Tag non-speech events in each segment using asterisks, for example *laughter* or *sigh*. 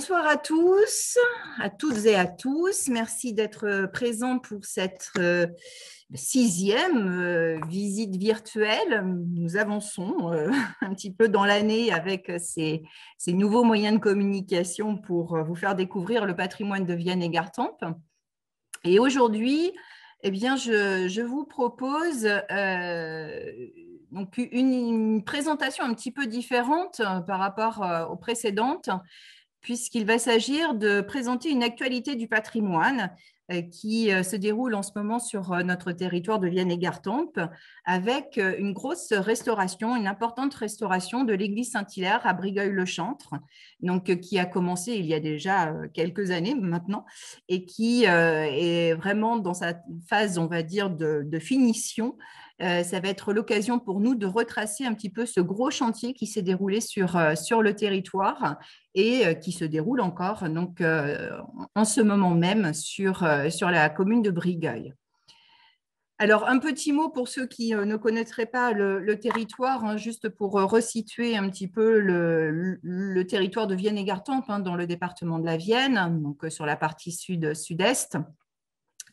Bonsoir à tous, à toutes et à tous. Merci d'être euh, présents pour cette euh, sixième euh, visite virtuelle. Nous avançons *laughs* un petit peu dans l'année avec ces, nouveaux moyens de communication pour vous faire découvrir le patrimoine de Vienne et Gartempe. Et aujourd'hui, eh bien, je, vous propose donc une, présentation un petit peu différente par rapport aux précédentes puisqu'il va s'agir de présenter une actualité du patrimoine euh, qui euh, se déroule en ce moment sur euh, notre territoire de Vienne et Gartempe, avec une grosse restauration, une importante restauration de l'église Saint-Hilaire à Brigueuil-le-Chantre, donc qui a commencé il y a déjà quelques années maintenant, et qui est vraiment dans sa phase, on va dire, de finition, euh, ça va être l'occasion pour nous de retracer un petit peu ce gros chantier qui s'est déroulé sur, euh, le territoire et euh, qui se déroule encore en ce moment même sur, la commune de Brigueuil. Alors, un petit mot pour ceux qui ne connaîtraient pas le, territoire, hein, juste pour resituer un petit peu le, territoire de Vienne et Gartempe hein, dans le département de la Vienne, donc sur la partie sud-sud-est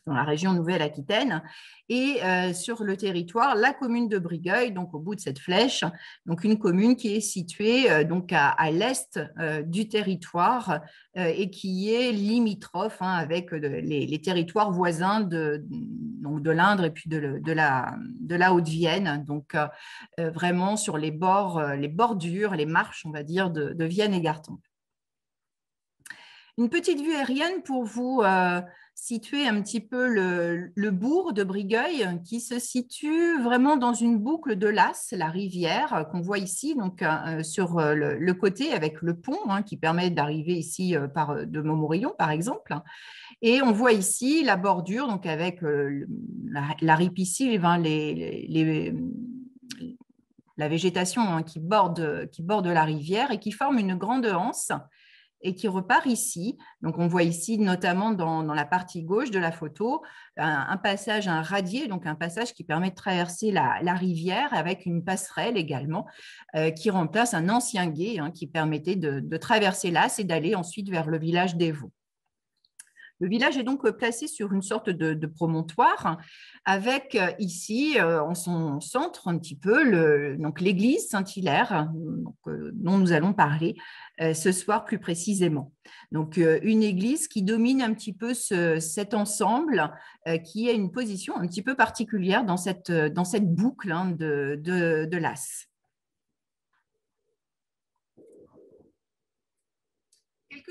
dans la région Nouvelle-Aquitaine, et euh, sur le territoire, la commune de Brigueuil, donc au bout de cette flèche, donc une commune qui est située euh, donc à, l'est euh, du territoire et qui est limitrophe hein, avec les, territoires voisins de, l'Indre et puis de, la, de Haute-Vienne, donc vraiment sur les bords, les bordures, les marches, on va dire, de, Vienne et Gartempe. Une petite vue aérienne pour vous situer un petit peu le, bourg de Brigueuil qui se situe vraiment dans une boucle de l'As, la rivière euh, qu'on voit ici donc euh, euh, sur le, côté avec le pont hein, qui permet d'arriver ici par, de Montmorillon par exemple. Et on voit ici la bordure donc avec la, la, hein, la végétation hein, qui, borde, qui borde la rivière et qui forme une grande anse et qui repart ici. Donc, on voit ici, notamment dans, la partie gauche de la photo, un, passage, un radier, donc un passage qui permet de traverser la, rivière avec une passerelle également, euh, qui remplace un ancien gué hein, qui permettait de, traverser l'As et d'aller ensuite vers le village Vaux. Le village est donc euh, placé sur une sorte de, promontoire avec euh, ici euh, en son centre un petit peu l'église Saint-Hilaire dont nous allons parler ce soir plus précisément. Donc une église qui domine un petit peu cet ensemble qui a une position un petit peu particulière dans cette, boucle hein, de, de, de l'As.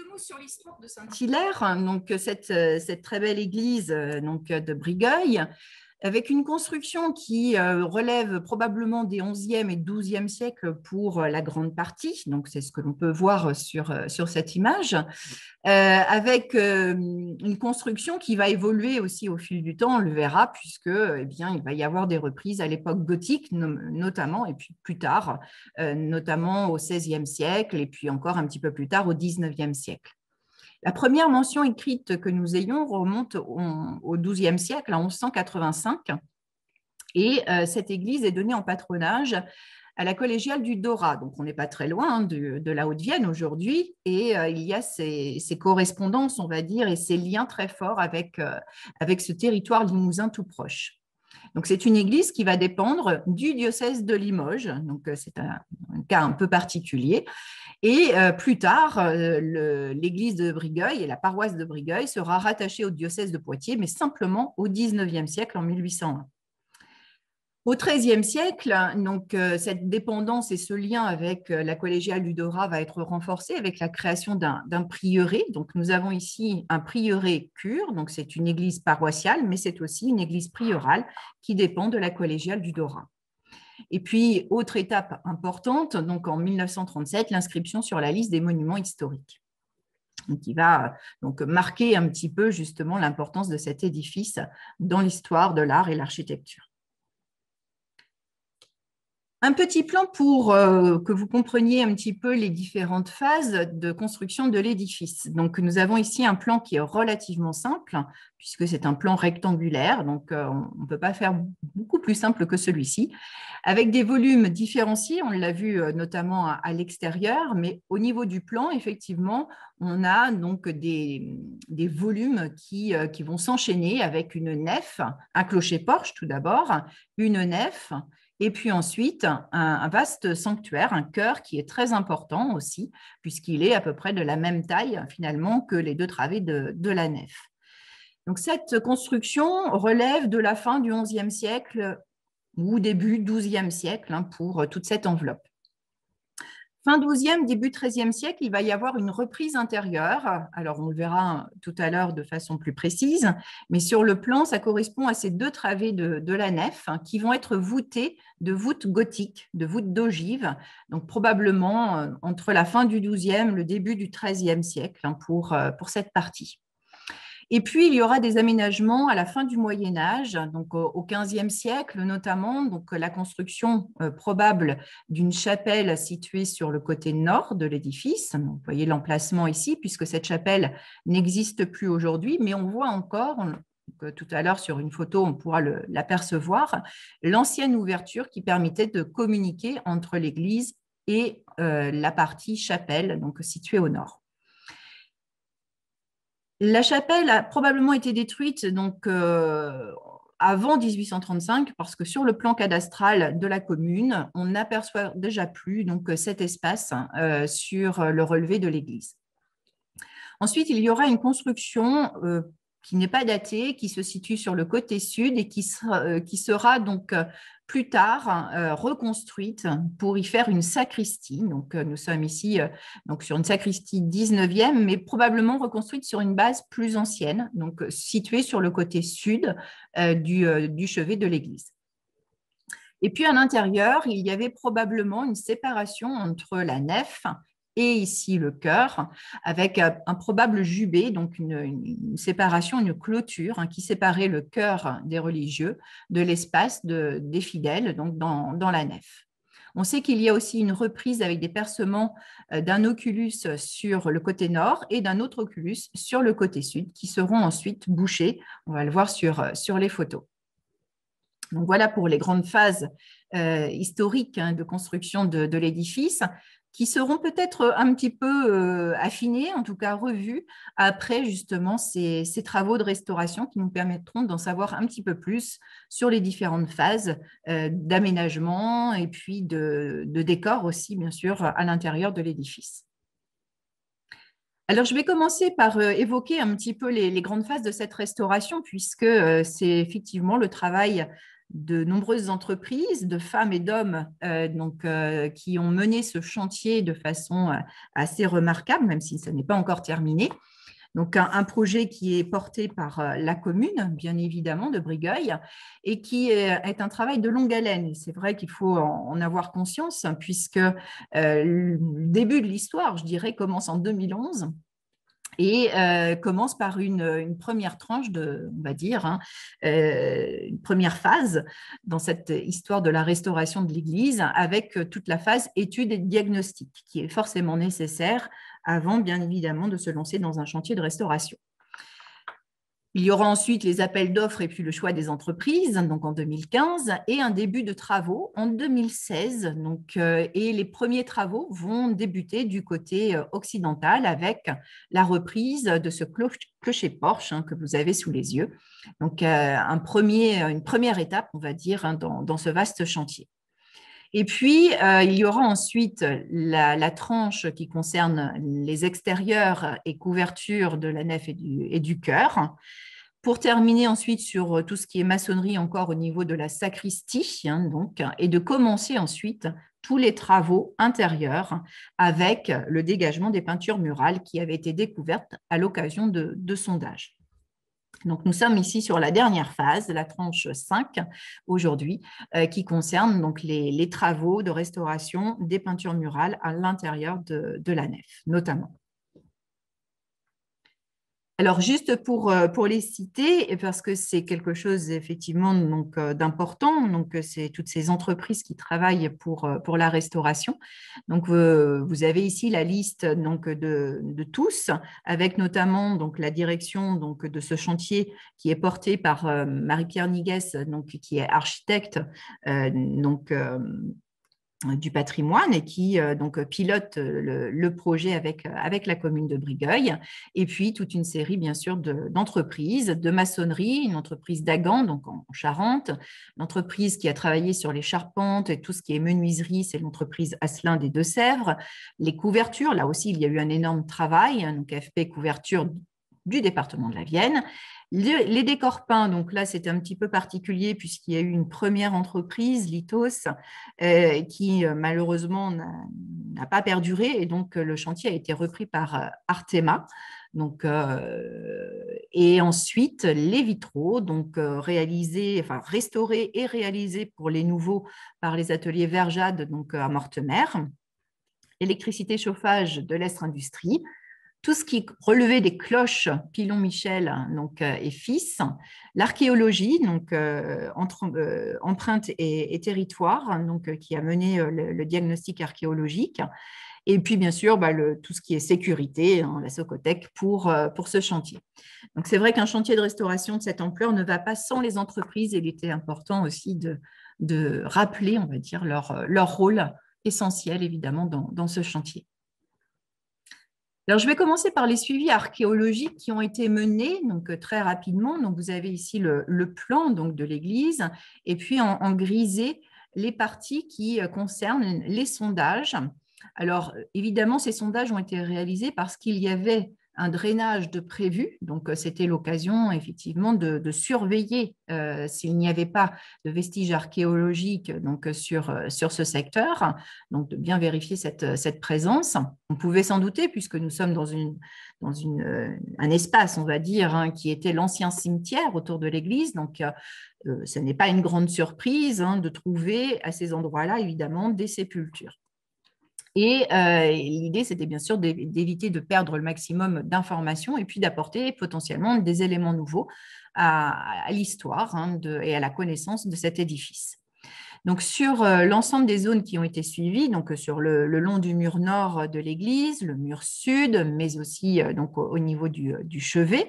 mots sur l'histoire de Saint-Hilaire, hein, donc cette, euh, cette, très belle église euh, donc, euh, de Brigueuil avec une construction qui euh, relève probablement des 11e et 12e siècles pour euh, la grande partie, donc c'est ce que l'on peut voir euh, sur, sur cette image, avec une construction qui va évoluer aussi au fil du temps, on le verra, puisque eh bien, il va y avoir des reprises à l'époque gothique notamment, et puis plus tard, notamment au 16e siècle, et puis encore un petit peu plus tard au 19e siècle. La première mention écrite que nous ayons remonte au XIIe siècle, en 1185, et euh, cette église est donnée en patronage à la collégiale du Dora. Donc, on n'est pas très loin hein, de, la Haute-Vienne aujourd'hui. Et euh, il y a ces, correspondances, on va dire, et ces liens très forts avec, euh, avec ce territoire limousin tout proche. Donc, c'est une église qui va dépendre du diocèse de Limoges. Donc, c'est un, cas un peu particulier. Et euh, plus tard, euh, l'église de Brigueuil et la paroisse de Brigueuil sera rattachée au diocèse de Poitiers, mais simplement au XIXe siècle, en 1801. Au XIIIe siècle, donc, euh, cette dépendance et ce lien avec la collégiale du Dora va être renforcé avec la création d'un prieuré. Donc, nous avons ici un prieuré cure, donc c'est une église paroissiale, mais c'est aussi une église priorale qui dépend de la collégiale du Dora. Et puis, autre étape importante, donc en 1937, l'inscription sur la liste des monuments historiques qui va donc marquer un petit peu justement l'importance de cet édifice dans l'histoire de l'art et l'architecture. Un petit plan pour euh, que vous compreniez un petit peu les différentes phases de construction de l'édifice. Donc, nous avons ici un plan qui est relativement simple, puisque c'est un plan rectangulaire, donc euh, on ne peut pas faire beaucoup plus simple que celui-ci, avec des volumes différenciés, on l'a vu euh, notamment à, l'extérieur, mais au niveau du plan, effectivement, on a donc des, volumes qui, qui vont s'enchaîner avec une nef, un clocher-porche tout d'abord, une nef, et puis ensuite, un, vaste sanctuaire, un chœur qui est très important aussi, puisqu'il est à peu près de la même taille finalement que les deux travées de, la nef. Donc cette construction relève de la fin du XIe siècle ou début XIIe siècle hein, pour euh, toute cette enveloppe. Fin 12e, début 13e siècle, il va y avoir une reprise intérieure. Alors, on le verra tout à l'heure de façon plus précise, mais sur le plan, ça correspond à ces deux travées de, la nef hein, qui vont être voûtées de voûtes gothiques, de voûtes d'ogives, donc probablement euh, entre la fin du 12e, le début du 13e siècle hein, pour, euh, pour cette partie. Et puis, il y aura des aménagements à la fin du Moyen Âge, donc au XVe siècle notamment, donc euh, la construction euh, probable d'une chapelle située sur le côté nord de l'édifice. Vous voyez l'emplacement ici, puisque cette chapelle n'existe plus aujourd'hui, mais on voit encore, tout à l'heure sur une photo, on pourra l'apercevoir, l'ancienne ouverture qui permettait de communiquer entre l'église et euh, la partie chapelle, donc située au nord. La chapelle a probablement été détruite donc, euh, avant 1835 parce que sur le plan cadastral de la commune, on n'aperçoit déjà plus donc, cet espace euh, sur le relevé de l'église. Ensuite, il y aura une construction euh, qui n'est pas datée, qui se situe sur le côté sud et qui sera donc plus tard euh, reconstruite pour y faire une sacristie. Donc, euh, nous sommes ici euh, donc sur une sacristie 19e, mais probablement reconstruite sur une base plus ancienne, donc située sur le côté sud du chevet de l'église. Et puis à l'intérieur, il y avait probablement une séparation entre la nef et ici le cœur, avec un probable jubé, donc une, séparation, une clôture hein, qui séparait le cœur des religieux de l'espace des fidèles, donc dans, la nef. On sait qu'il y a aussi une reprise avec des percements euh, d'un oculus sur le côté nord et d'un autre oculus sur le côté sud qui seront ensuite bouchés. On va le voir sur, euh, les photos. Donc voilà pour les grandes phases euh, historiques hein, de construction de l'édifice qui seront peut-être euh, un petit peu euh, affinés, en tout cas revus, après justement ces, travaux de restauration qui nous permettront d'en savoir un petit peu plus sur les différentes phases euh, d'aménagement et puis de, décor aussi, bien sûr, à l'intérieur de l'édifice. Alors, je vais commencer par évoquer un petit peu les, grandes phases de cette restauration, puisque c'est effectivement le travail de nombreuses entreprises, de femmes et d'hommes euh, euh, qui ont mené ce chantier de façon euh, assez remarquable, même si ce n'est pas encore terminé. Donc un, projet qui est porté par la commune, bien évidemment, de Brigueuil, et qui est, un travail de longue haleine. C'est vrai qu'il faut en, avoir conscience, puisque le début de l'histoire, je dirais, commence en 2011 et euh, commence par une, première tranche de, on va dire, hein, euh, une première phase dans cette histoire de la restauration de l'Église, avec euh, toute la phase étude et diagnostic, qui est forcément nécessaire avant, bien évidemment, de se lancer dans un chantier de restauration. Il y aura ensuite les appels d'offres et puis le choix des entreprises, donc en 2015, et un début de travaux en 2016. Euh, et les premiers travaux vont débuter du côté euh, occidental avec la reprise de ce clocher Porsche hein, que vous avez sous les yeux. Donc, euh, une première étape, on va dire, hein, dans, ce vaste chantier. Et puis, il y aura ensuite la, tranche qui concerne les extérieurs et couvertures de la nef et du, et du cœur. Pour terminer ensuite sur euh, tout ce qui est maçonnerie encore au niveau de la sacristie, hein, donc, et de commencer ensuite tous les travaux intérieurs avec le dégagement des peintures murales qui avaient été découvertes à l'occasion de, sondages. Donc nous sommes ici sur la dernière phase, la tranche 5 aujourd'hui, euh, qui concerne donc les, travaux de restauration des peintures murales à l'intérieur de la nef, notamment. Alors juste pour, euh, pour les citer, parce que c'est quelque chose effectivement euh, d'important, donc euh, c'est toutes ces entreprises qui travaillent pour, pour la restauration. Donc vous avez ici la liste donc de, de tous, avec notamment donc la direction donc de ce chantier qui est porté par Marie-Pierre Niguès, donc qui est architecte, donc du patrimoine et qui euh, donc pilote euh, le, projet avec, euh, avec la commune de Brigueuil et puis toute une série bien sûr d'entreprises, de, maçonnerie, une entreprise d'Agan donc en Charente, l'entreprise qui a travaillé sur les charpentes et tout ce qui est menuiserie, c'est l'entreprise Asselin des Deux-Sèvres, les couvertures, là aussi il y a eu un énorme travail, hein, donc FP couverture du département de la Vienne. Les décors peints, donc là c'est un petit peu particulier puisqu'il y a eu une première entreprise, Litos, euh, qui euh, malheureusement n'a pas perduré et donc euh, le chantier a été repris par Artema. et ensuite les vitraux, donc réalisés, restaurés et réalisés pour les nouveaux par les ateliers Verjade donc à Mortemer. Électricité chauffage de l'Estre Industrie, tout ce qui relevait des cloches Pilon Michel donc, euh, et fils, l'archéologie, donc euh, entre, euh, empreinte et, territoire, donc, qui a mené le, diagnostic archéologique. Et puis, bien sûr, bah, le, tout ce qui est sécurité, hein, la Socotec, pour, pour ce chantier. Donc, c'est vrai qu'un chantier de restauration de cette ampleur ne va pas sans les entreprises. et Il était important aussi de, de rappeler, on va dire, leur, leur rôle essentiel, évidemment, dans ce chantier je vais commencer par les suivis archéologiques qui ont été menés donc, euh, très rapidement. Donc, vous avez ici le, plan donc, de l'église et puis en, en, grisé les parties qui euh, concernent les sondages. Alors, évidemment, ces sondages ont été réalisés parce qu'il y avait un drainage de prévu. Donc, euh, c'était l'occasion, effectivement, de, surveiller euh, s'il n'y avait pas de vestiges archéologiques donc, euh, sur, sur ce secteur, donc de bien vérifier cette, présence. On pouvait s'en douter, puisque nous sommes dans, une, dans une, un espace, on va dire, hein, qui était l'ancien cimetière autour de l'église. Donc, ce n'est pas une grande surprise hein, de trouver à ces endroits-là, évidemment, des sépultures. Et euh, l'idée, c'était bien sûr d'éviter de perdre le maximum d'informations et puis d'apporter potentiellement des éléments nouveaux à, l'histoire hein, et à la connaissance de cet édifice. Donc sur euh, l'ensemble des zones qui ont été suivies, donc euh, sur le, long du mur nord de l'église, le mur sud, mais aussi donc au, niveau du, chevet,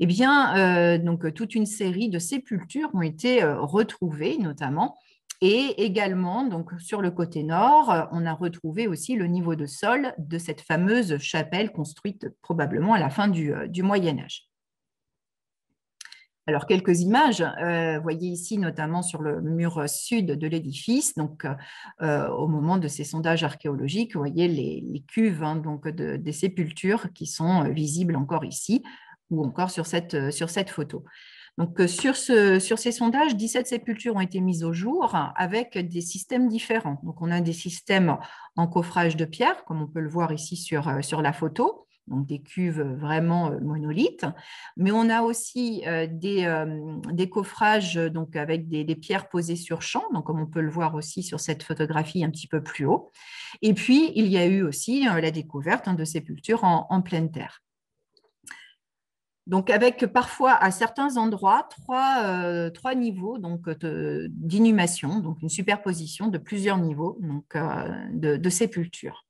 eh bien, donc, toute une série de sépultures ont été retrouvées, notamment et également, donc sur le côté nord, euh, on a retrouvé aussi le niveau de sol de cette fameuse chapelle construite probablement à la fin du, euh, Moyen Âge. Alors, quelques images, vous euh, voyez ici notamment sur le mur sud de l'édifice, donc au moment de ces sondages archéologiques, vous voyez les, cuves hein, donc des sépultures qui sont visibles encore ici ou encore sur cette photo. Donc, euh, sur, ces sondages, 17 sépultures ont été mises au jour avec des systèmes différents. Donc, on a des systèmes en coffrage de pierre, comme on peut le voir ici sur, euh, la photo, des cuves vraiment euh, monolithes. Mais on a aussi des, coffrages donc avec des, pierres posées sur champ, comme on peut le voir aussi sur cette photographie un petit peu plus haut. Et puis, il y a eu aussi la découverte hein, de sépultures en pleine terre. Donc, avec parfois à certains endroits trois, euh, niveaux donc euh, d'inhumation, donc une superposition de plusieurs niveaux donc, euh, de, sépultures sépulture.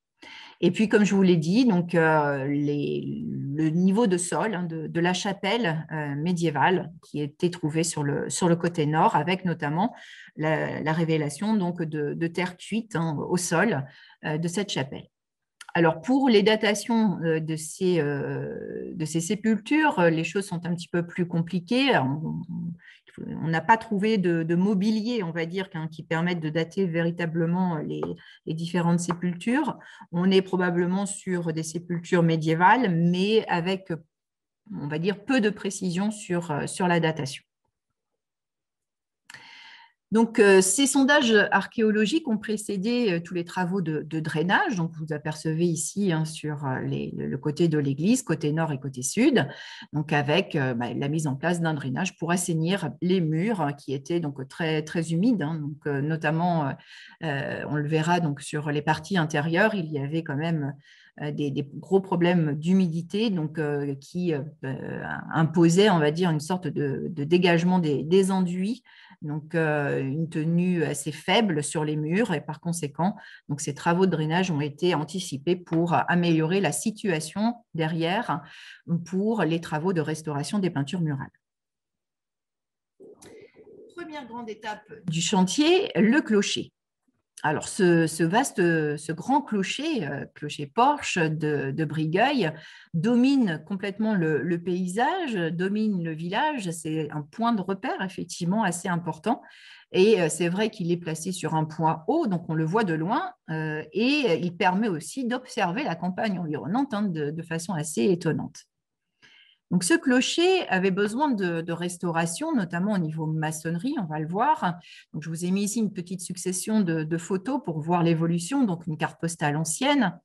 Et puis, comme je vous l'ai dit, donc, le niveau de sol hein, de, la chapelle médiévale qui était trouvée sur le, sur le côté nord, avec notamment la, révélation donc, de, terre cuite hein, au sol de cette chapelle. Alors pour les datations euh, de ces, euh, de ces sépultures, euh, les choses sont un petit peu plus compliquées. On n'a pas trouvé de, mobilier, on va dire, qui permette de dater véritablement les, différentes sépultures. On est probablement sur des sépultures médiévales, mais avec, on va dire, peu de précision sur, sur la datation. Euh, ces sondages archéologiques ont précédé euh, tous les travaux de, drainage. vous apercevez ici hein, sur euh, le côté de l'église, côté nord et côté sud, avec bah, la mise en place d'un drainage pour assainir les murs hein, qui étaient très, très humides. Hein. notamment, on le verra sur les parties intérieures, il y avait quand même des, gros problèmes d'humidité qui imposaient on dire une sorte de, dégagement des enduits donc euh, une tenue assez faible sur les murs et par conséquent, donc ces travaux de drainage ont été anticipés pour améliorer la situation derrière pour les travaux de restauration des peintures murales. Première grande étape du chantier, le clocher. Alors, ce, vaste, ce grand clocher, euh, clocher Porche de, de Brigueuil, domine complètement le, paysage, domine le village. C'est un point de repère, effectivement, assez important. Et euh, c'est vrai qu'il est placé sur un point haut, donc on le voit de loin, euh, et il permet aussi d'observer la campagne environnante hein, de façon assez étonnante ce clocher avait besoin de, restauration, notamment au niveau maçonnerie, on va le voir. je vous ai mis ici une petite succession de photos pour voir l'évolution, donc une carte postale ancienne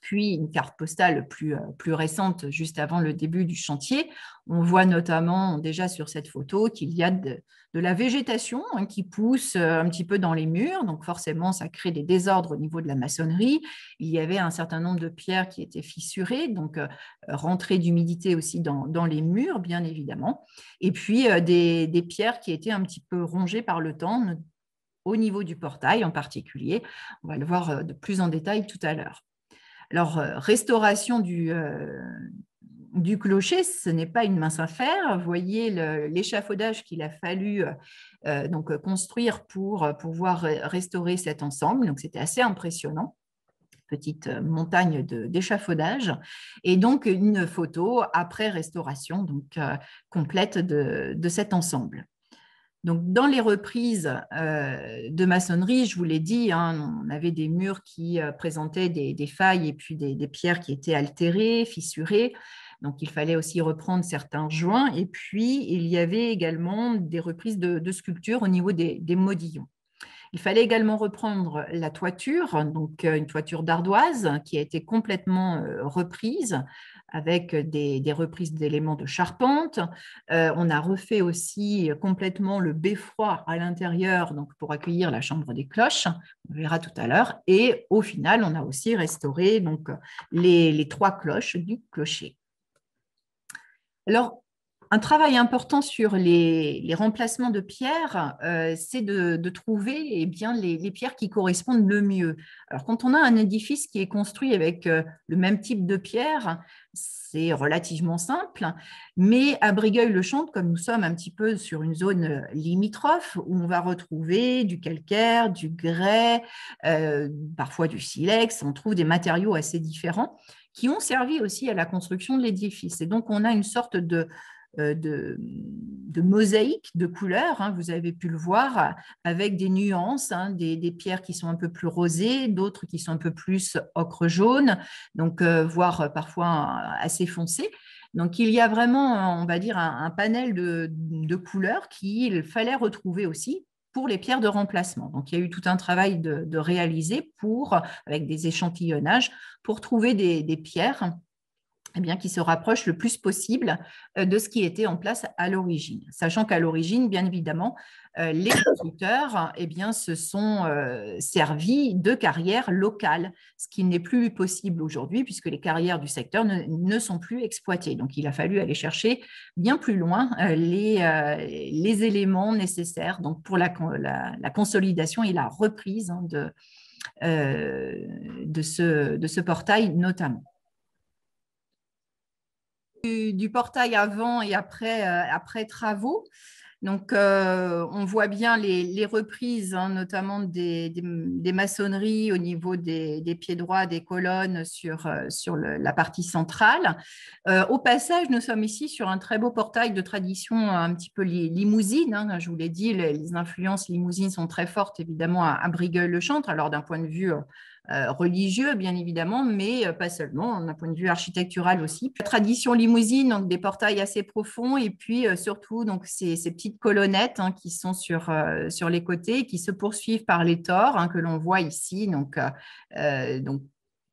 puis une carte postale euh, plus, récente, juste avant le début du chantier. On voit notamment déjà sur cette photo qu'il y a de, la végétation hein, qui pousse euh, un petit peu dans les murs, donc forcément ça crée des désordres au niveau de la maçonnerie. Il y avait un certain nombre de pierres qui étaient fissurées, donc euh, rentrées rentrée d'humidité aussi dans, les murs, bien évidemment. Et puis des, des pierres qui étaient un petit peu rongées par le temps, au niveau du portail en particulier. On va le voir de plus en détail tout à l'heure. Alors, euh, restauration euh, du, clocher, ce n'est pas une mince affaire. Vous voyez l'échafaudage qu'il a fallu euh, donc construire pour pouvoir restaurer cet ensemble. Donc, c'était assez impressionnant petite montagne d'échafaudage, et donc une photo après restauration donc, complète de, cet ensemble. Donc, dans les reprises euh, de maçonnerie, je vous l'ai dit, hein, on avait des murs qui euh, présentaient des, failles et puis des, pierres qui étaient altérées, fissurées. Donc, il fallait aussi reprendre certains joints. Et puis, il y avait également des reprises de, sculptures au niveau des, des modillons. Il fallait également reprendre la toiture, donc euh, une toiture d'ardoise qui a été complètement reprise avec des, reprises d'éléments de charpente. Euh, on a refait aussi euh, complètement le beffroi à l'intérieur, donc pour accueillir la chambre des cloches. On verra tout à l'heure. Et au final, on a aussi restauré donc les, les trois cloches du clocher. Alors, un travail important sur les, remplacements de pierres, euh, c'est de, trouver eh bien, les, pierres qui correspondent le mieux. Alors, quand on a un édifice qui est construit avec euh, le même type de pierre, c'est relativement simple, mais à Brigueuil-le-Chante, comme nous sommes un petit peu sur une zone euh, limitrophe, où on va retrouver du calcaire, du grès, parfois du silex, on trouve des matériaux assez différents qui ont servi aussi à la construction de l'édifice. Et donc, on a une sorte de, euh, de, de mosaïque de couleurs. Hein, vous avez pu le voir avec des nuances, hein, des, pierres qui sont un peu plus rosées, d'autres qui sont un peu plus ocre jaune, donc euh, voire euh, parfois assez foncées. Donc il y a vraiment, on va dire, un, panel de, couleurs qu'il fallait retrouver aussi pour les pierres de remplacement. Donc, il y a eu tout un travail de, réaliser pour, avec des échantillonnages, pour trouver des pierres eh qui se rapproche le plus possible euh, de ce qui était en place à l'origine. Sachant qu'à l'origine, bien évidemment, euh, les *coughs* constructeurs eh bien, se sont euh, servis de carrières locales, ce qui n'est plus possible aujourd'hui puisque les carrières du secteur ne, sont plus exploitées. Donc, il a fallu aller chercher bien plus loin les, éléments nécessaires donc, pour la, consolidation et la reprise hein, de ce portail notamment du, portail avant et après, euh, travaux. Donc, euh, on voit bien les, reprises, hein, notamment des, maçonneries au niveau des, pieds droits, des colonnes sur, euh, la partie centrale. au passage, nous sommes ici sur un très beau portail de tradition un petit peu limousine. Hein. je vous l'ai dit, les, influences limousines sont très fortes, évidemment, à, brigueil le chantre Alors, d'un point de vue euh, religieux, bien évidemment, mais euh, pas seulement, d'un point de vue architectural aussi. tradition limousine, donc des portails assez profonds, et puis euh, surtout donc ces, petites colonnettes hein, qui sont sur, les côtés, qui se poursuivent par les tors hein, que l'on voit ici, donc,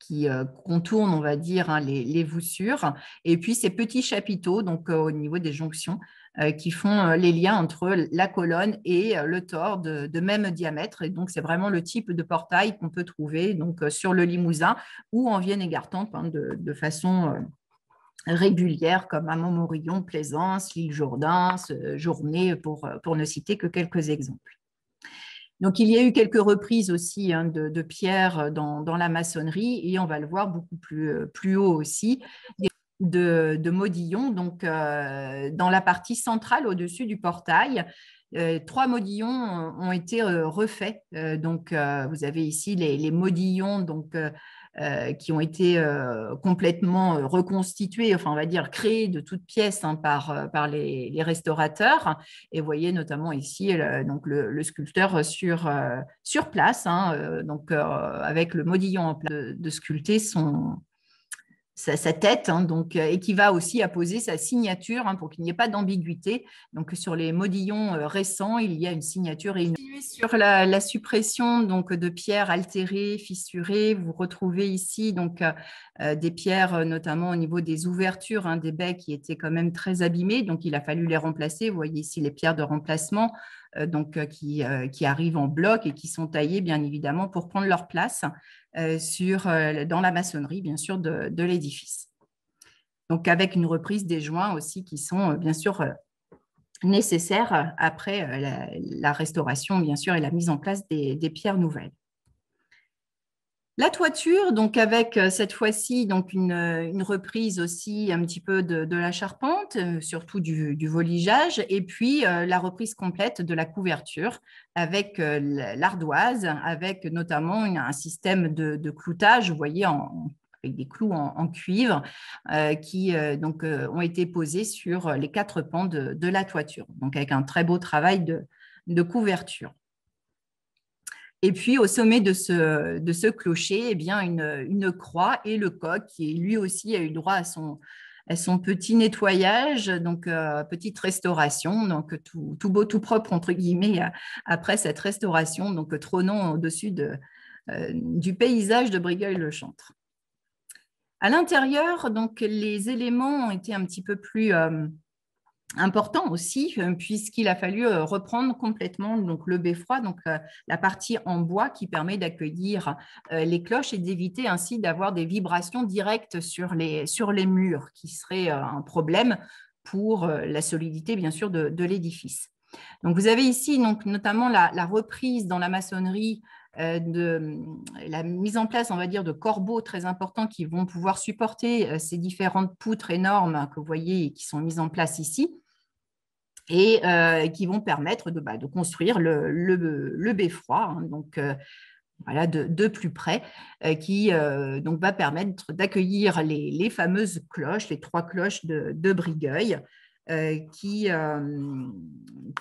qui contournent, on va dire, hein, les, les, voussures, et puis ces petits chapiteaux donc au niveau des jonctions euh, qui font euh, les liens entre la colonne et euh, le tord de, même diamètre. Et donc, c'est vraiment le type de portail qu'on peut trouver donc, sur le Limousin ou en vienne et hein, de, façon régulière, comme à Montmorillon, Plaisance, l'île Jourdain, Journée, pour, pour ne citer que quelques exemples. Donc, il y a eu quelques reprises aussi hein, de, de, pierres dans, la maçonnerie et on va le voir beaucoup plus, plus haut aussi de, modillons, donc euh, dans la partie centrale au-dessus du portail. Euh, trois modillons ont été euh, refaits. donc, vous avez ici les, modillons donc, qui ont été complètement reconstitués, enfin, on va dire créés de toutes pièces hein, par, par les, restaurateurs. Et vous voyez notamment ici le, donc le, sculpteur sur, sur place, hein, donc, avec le modillon en place, de sculpter son, sa, tête, hein, donc, euh, et qui va aussi apposer sa signature hein, pour qu'il n'y ait pas d'ambiguïté. Donc sur les modillons euh, récents, il y a une signature et une. Sur la, suppression donc de pierres altérées, fissurées, vous retrouvez ici donc euh, des pierres notamment au niveau des ouvertures hein, des baies qui étaient quand même très abîmées, donc il a fallu les remplacer. Vous voyez ici les pierres de remplacement donc qui, arrivent en bloc et qui sont taillées, bien évidemment pour prendre leur place. Euh, sur, euh, dans la maçonnerie, bien sûr, de, l'édifice. Donc, avec une reprise des joints aussi qui sont, euh, bien sûr, nécessaires après la, restauration, bien sûr, et la mise en place des pierres nouvelles. La toiture, donc avec euh, cette fois-ci donc euh, une, reprise aussi un petit peu de, la charpente, euh, surtout du, voligeage, et puis la reprise complète de la couverture avec l'ardoise, avec notamment un système de, cloutage, vous voyez, avec des clous en, cuivre qui donc ont été posés sur les quatre pans de, la toiture, donc avec un très beau travail de couverture. Et puis au sommet de ce, de ce clocher, eh bien une, une, croix et le coq qui lui aussi a eu droit à son, son petit nettoyage, donc euh, petite restauration, donc tout, beau, tout propre entre guillemets euh, après cette restauration, donc trônant au-dessus de, euh, du paysage de brigueil le chantre À l'intérieur, donc les éléments ont été un petit peu plus important aussi, euh, puisqu'il a fallu euh, reprendre complètement le beffroi, donc euh, la partie en bois qui permet d'accueillir les cloches et d'éviter ainsi d'avoir des vibrations directes sur les, murs, qui serait un problème pour la solidité, bien sûr, de, l'édifice. Donc, vous avez ici notamment la reprise dans la maçonnerie euh, de euh, la mise en place, on va dire, de corbeaux très importants qui vont pouvoir supporter euh, ces différentes poutres énormes que vous voyez et qui sont mises en place ici et qui vont permettre de, bah, construire le, beffroi. Hein, donc, voilà, de, plus près, qui donc va permettre d'accueillir les, fameuses cloches, les trois cloches de, Brigueuil, qui,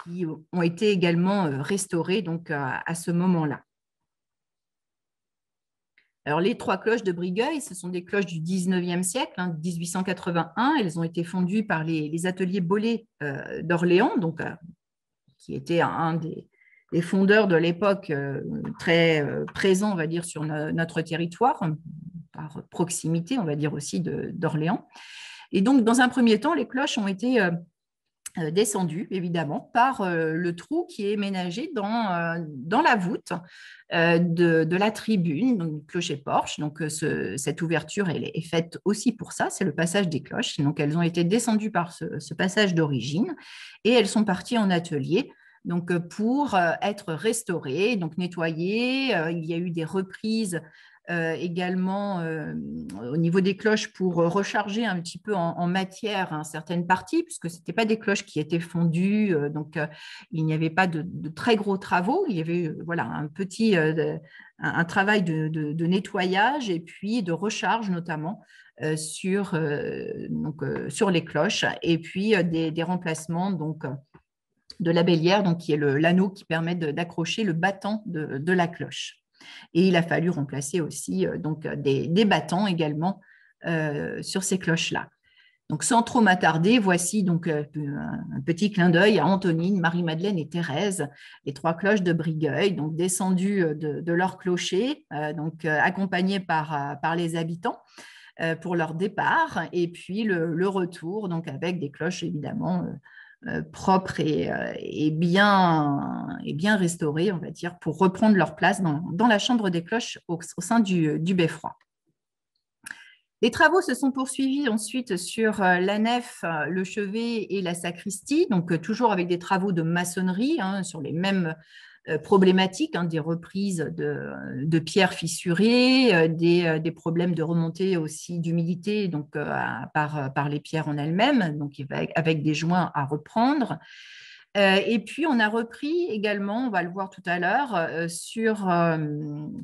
qui, ont été également restaurées donc, à ce moment-là. Alors, les trois cloches de Brigueuil, ce sont des cloches du 19e siècle, 1881. Hein, Elles ont été fondues par les, ateliers Bollé euh, d'Orléans, donc, euh, qui était un des, fondeurs de l'époque euh, très présent, on va dire, sur notre territoire, par proximité, on va dire aussi, d'Orléans. Et donc, dans un premier temps, les cloches ont été euh, descendu, évidemment, par euh, le trou qui est ménagé dans, euh, dans la voûte de, la tribune, donc clocher-porche. Donc, cette ouverture elle est faite aussi pour ça, c'est le passage des cloches. Donc, elles ont été descendues par ce, passage d'origine et elles sont parties en atelier donc pour être restaurées, donc nettoyées, Il y a eu des reprises euh, également euh, au niveau des cloches pour recharger un petit peu en, matière hein, certaines parties, puisque ce n'étaient pas des cloches qui étaient fondues, euh, donc il n'y avait pas de, très gros travaux, il y avait voilà, un petit un, travail de, nettoyage et puis de recharge notamment sur, sur les cloches et puis des, remplacements donc, de la bélière, donc, qui est l'anneau qui permet d'accrocher le battant de la cloche. Et il a fallu remplacer aussi euh, donc euh, des, battants également euh, sur ces cloches-là. Donc, sans trop m'attarder, voici donc un petit clin d'œil à Antonine, Marie-Madeleine et Thérèse, les trois cloches de Brigueuil, donc descendues de, leur clocher, donc accompagnées par, les habitants pour leur départ, et puis le, le, retour, donc avec des cloches évidemment euh, propres euh, et, bien, et restaurés, on va dire, pour reprendre leur place dans, la chambre des cloches au, sein du, beffroi. Les travaux se sont poursuivis ensuite sur euh, la nef, le chevet et la sacristie, donc toujours avec des travaux de maçonnerie hein, sur les mêmes euh, problématiques, hein, des reprises de, euh, pierres fissurées, euh, des, problèmes de remontée aussi d'humidité donc par, les pierres en elles-mêmes, donc avec des joints à reprendre. Euh, et puis, on a repris également, on va le voir tout à l'heure, euh, sur, euh,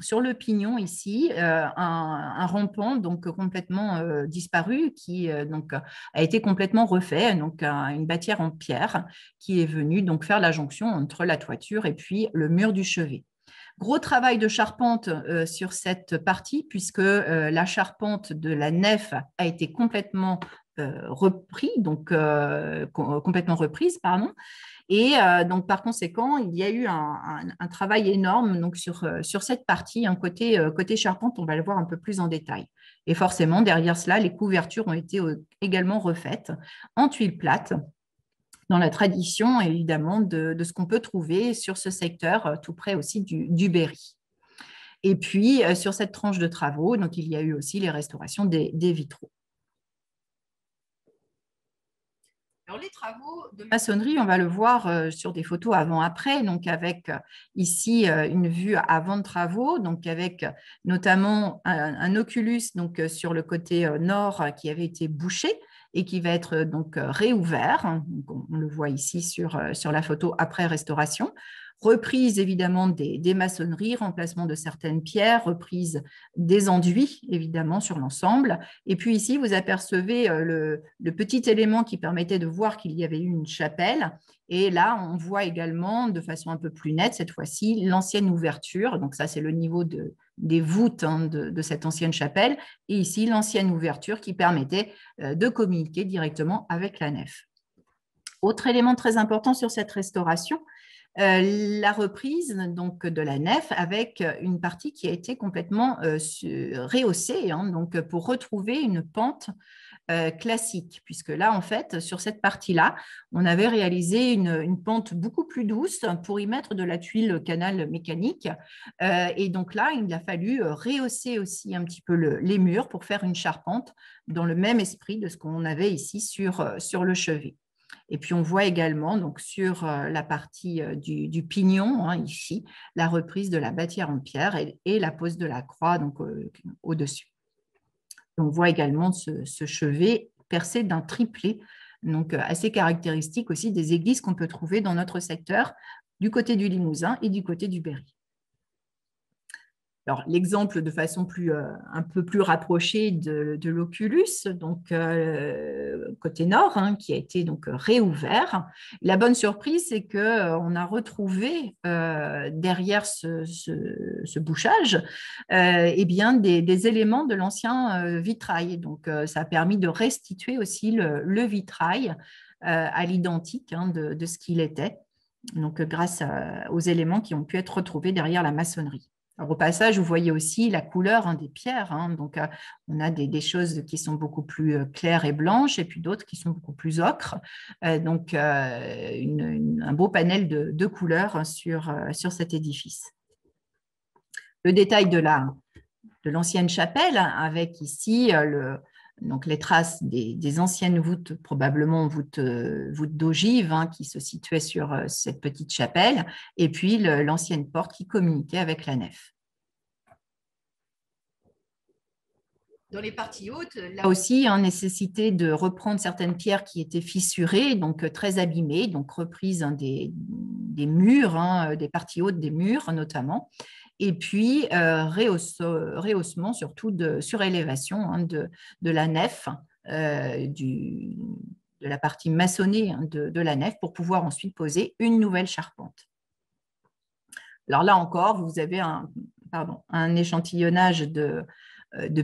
sur le pignon ici, un, rampant donc complètement disparu qui donc, a été complètement refait, donc une bâtière en pierre qui est venue donc faire la jonction entre la toiture et puis le mur du chevet. Gros travail de charpente sur cette partie, puisque la charpente de la nef a été complètement repris, donc complètement reprise, pardon. Et euh, donc, par conséquent, il y a eu un, travail énorme euh, sur, cette partie. Euh, côté, charpente, on va le voir un peu plus en détail. Et forcément, derrière cela, les couvertures ont été également refaites en tuiles plates, dans la tradition évidemment de, ce qu'on peut trouver sur ce secteur, tout près aussi du, Berry. Et puis, sur cette tranche de travaux, donc, il y a eu aussi les restaurations des vitraux. les travaux de maçonnerie, on va le voir euh, sur des photos avant-après, donc avec euh, ici euh, une vue avant travaux, donc avec notamment un, oculus donc, sur le côté nord qui avait été bouché et qui va être donc réouvert. on, le voit ici sur, sur la photo après restauration reprise évidemment des, maçonneries, remplacement de certaines pierres, reprise des enduits évidemment sur l'ensemble. Et puis ici, vous apercevez euh, le, petit élément qui permettait de voir qu'il y avait eu une chapelle. Et là, on voit également de façon un peu plus nette cette fois-ci l'ancienne ouverture. Donc ça, c'est le niveau des voûtes hein, de, cette ancienne chapelle. Et ici, l'ancienne ouverture qui permettait euh, de communiquer directement avec la nef. Autre élément très important sur cette restauration, euh, la reprise donc, de la nef avec euh, une partie qui a été complètement euh, rehaussée, hein, donc, pour retrouver une pente classique, puisque là, en fait, sur cette partie-là, on avait réalisé une, pente beaucoup plus douce pour y mettre de la tuile canal mécanique. et donc là, il a fallu rehausser aussi un petit peu les murs pour faire une charpente dans le même esprit de ce qu'on avait ici sur, sur le chevet. Et puis on voit également donc sur euh, la partie euh, du, pignon hein, ici la reprise de la bâtière en pierre et, la pose de la croix donc euh, au dessus. on voit également ce, ce chevet percé d'un triplé donc assez caractéristique aussi des églises qu'on peut trouver dans notre secteur du côté du Limousin et du côté du Berry l'exemple de façon plus, euh, un peu plus rapprochée de, l'Oculus, donc euh, côté nord, hein, qui a été donc réouvert. La bonne surprise, c'est qu'on euh, a retrouvé derrière ce, bouchage eh bien, des, éléments de l'ancien vitrail. Donc, ça a permis de restituer aussi le, vitrail à l'identique hein, de, ce qu'il était, donc grâce aux éléments qui ont pu être retrouvés derrière la maçonnerie au passage, vous voyez aussi la couleur hein, des pierres. Hein. donc, euh, on a des, choses qui sont beaucoup plus euh, claires et blanches et puis d'autres qui sont beaucoup plus ocres. Euh, donc, un beau panel de, couleurs sur, sur cet édifice. Le détail de l'ancienne la, de chapelle, avec ici le, donc les traces des, anciennes voûtes, probablement voûtes, euh, d'ogives hein, qui se situaient sur euh, cette petite chapelle, et puis l'ancienne porte qui communiquait avec la nef. dans les parties hautes, là aussi, hein, nécessité de reprendre certaines pierres qui étaient fissurées, donc euh, très abîmées, donc reprises hein, des, murs, hein, des parties hautes des murs notamment et puis euh, euh, rehaussement surtout de surélévation hein, de, la nef, euh, de la partie maçonnée hein, de, la nef pour pouvoir ensuite poser une nouvelle charpente. Alors là encore, vous avez un, échantillonnage de,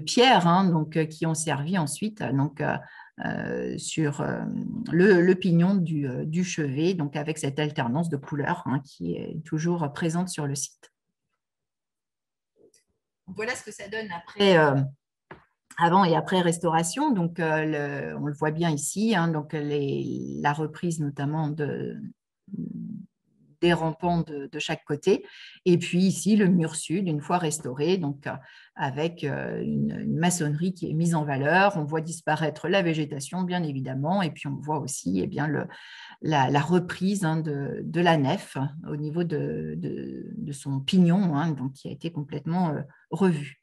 pierres hein, donc, qui ont servi ensuite donc, sur le, pignon du, chevet, donc avec cette alternance de couleurs qui est toujours présente sur le site. Voilà ce que ça donne après. Euh, euh, avant et après restauration, donc euh, on le voit bien ici, hein. donc la reprise notamment de, des rampants de, chaque côté. Et puis ici, le mur sud, une fois restauré, donc euh, avec euh, une, maçonnerie qui est mise en valeur. On voit disparaître la végétation, bien évidemment, et puis on voit aussi eh bien, le, la, reprise hein, de, la nef au niveau de, son pignon, hein, donc, qui a été complètement revue revu.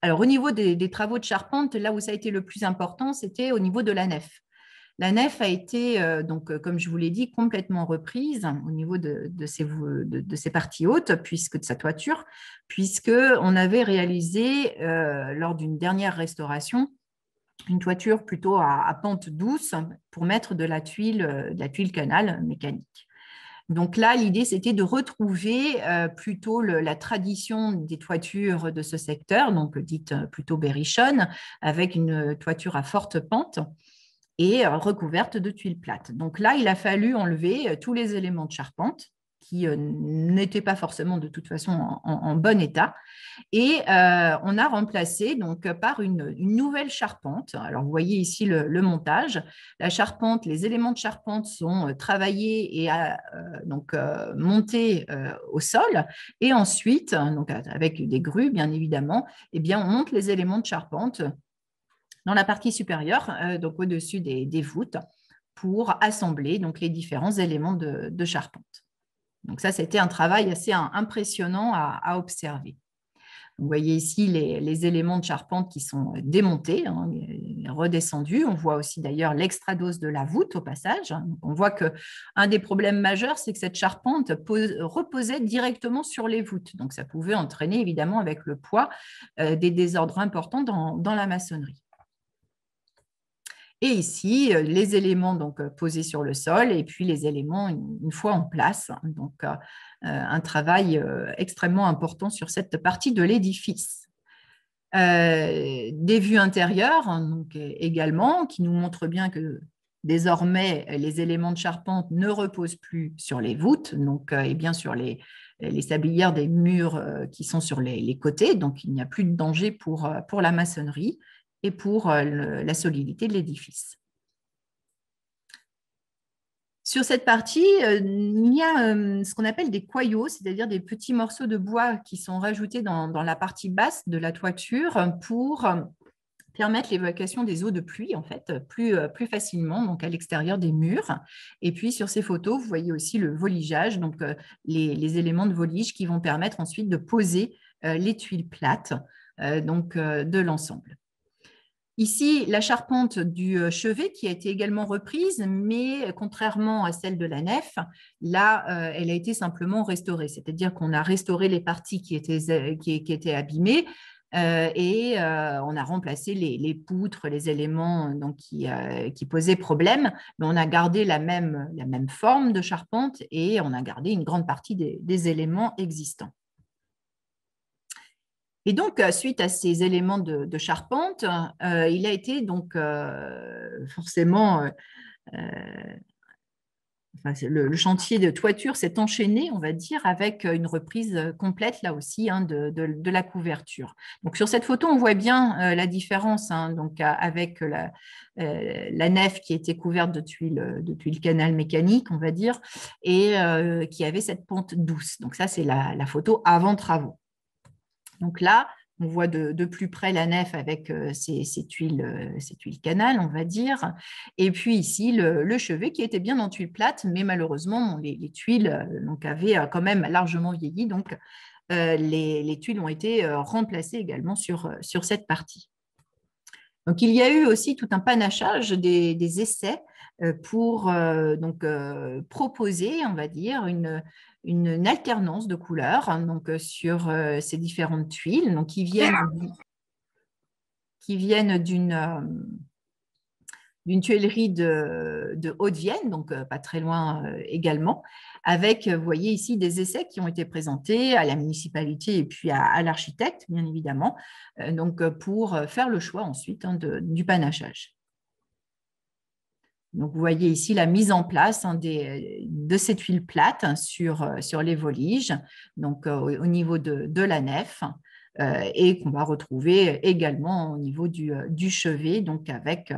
Alors, au niveau des, travaux de charpente, là où ça a été le plus important, c'était au niveau de la nef. La nef a été, euh, donc, euh, comme je vous l'ai dit, complètement reprise au niveau de, ses, parties hautes, puisque de sa toiture, puisque on avait réalisé euh, lors d'une dernière restauration une toiture plutôt à, pente douce pour mettre de la tuile, de la tuile canal mécanique. Donc là, l'idée, c'était de retrouver plutôt la tradition des toitures de ce secteur, donc dites plutôt berrichonne, avec une toiture à forte pente et euh, recouverte de tuiles plates. Donc là, il a fallu enlever euh, tous les éléments de charpente qui euh, n'étaient pas forcément de toute façon en, bon état. Et on a remplacé donc par une, nouvelle charpente. Alors vous voyez ici le, montage. La charpente, les éléments de charpente sont travaillés et donc montés au sol. Et ensuite, donc avec des grues bien évidemment, et eh bien on monte les éléments de charpente dans la partie supérieure, euh, donc au-dessus des, voûtes, pour assembler donc, les différents éléments de, charpente. Donc ça, c'était un travail assez impressionnant à, observer. Vous voyez ici les, éléments de charpente qui sont démontés, hein, redescendus. On voit aussi d'ailleurs l'extradose de la voûte au passage. On voit qu'un des problèmes majeurs, c'est que cette charpente reposait directement sur les voûtes. Donc ça pouvait entraîner évidemment avec le poids euh, des désordres importants dans la maçonnerie. Et ici, euh, les éléments donc euh, posés sur le sol et puis les éléments une, fois en place. Hein, donc, euh, un travail extrêmement important sur cette partie de l'édifice. des vues intérieures hein, également qui nous montrent bien que désormais les éléments de charpente ne reposent plus sur les voûtes donc, et bien sur les, sablières des murs qui sont sur les, côtés. Donc, il n'y a plus de danger pour la maçonnerie et pour euh, la solidité de l'édifice. Sur cette partie, euh, il y a euh, ce qu'on appelle des coyaux, c'est-à-dire des petits morceaux de bois qui sont rajoutés dans, la partie basse de la toiture pour permettre l'évacuation des eaux de pluie en fait plus, plus facilement donc à l'extérieur des murs et puis sur ces photos vous voyez aussi le voligeage donc les, les éléments de volige qui vont permettre ensuite de poser les tuiles plates donc de l'ensemble Ici, la charpente du euh, chevet qui a été également reprise, mais contrairement à celle de la nef, là, euh, elle a été simplement restaurée. C'est-à-dire qu'on a restauré les parties qui étaient, euh, abîmées et on a remplacé les, poutres, les éléments qui, posaient problème, mais on a gardé la même, la même, forme de charpente et on a gardé une grande partie des éléments existants. Et donc, euh, suite à ces éléments de, charpente, euh, il a été donc euh, forcément. le, chantier de toiture s'est enchaîné, on va dire, avec une reprise complète là aussi hein, de, la couverture. Donc sur cette photo, on voit bien la différence hein, donc, avec la, nef qui était couverte de tuiles, de tuiles canal mécanique, on va dire, et qui avait cette pente douce. Donc ça, c'est la photo avant travaux. Donc là, on voit de, plus près la nef avec euh, euh, ces tuiles, canales, on va dire. Et puis ici, le, chevet qui était bien en tuiles plates, mais malheureusement, les, tuiles euh, avaient quand même largement vieilli. Donc, les, tuiles ont été remplacées également sur, sur cette partie. Donc, il y a eu aussi tout un panachage des, essais pour proposer, on va dire, une, une alternance de couleurs hein, donc, euh, sur euh, ces différentes tuiles qui viennent, qui viennent d'une, euh, tuilerie de, Haute-Vienne, donc pas très loin également, avec, vous voyez ici, des essais qui ont été présentés à la municipalité et puis à, l'architecte, bien évidemment, donc pour faire le choix ensuite hein, du panachage. Donc, vous voyez ici la mise en place hein, des, euh, de cette huile plate hein, sur, euh, sur les voliges, donc euh, au niveau de, de la nef, et qu'on va retrouver également au niveau du, du chevet, donc avec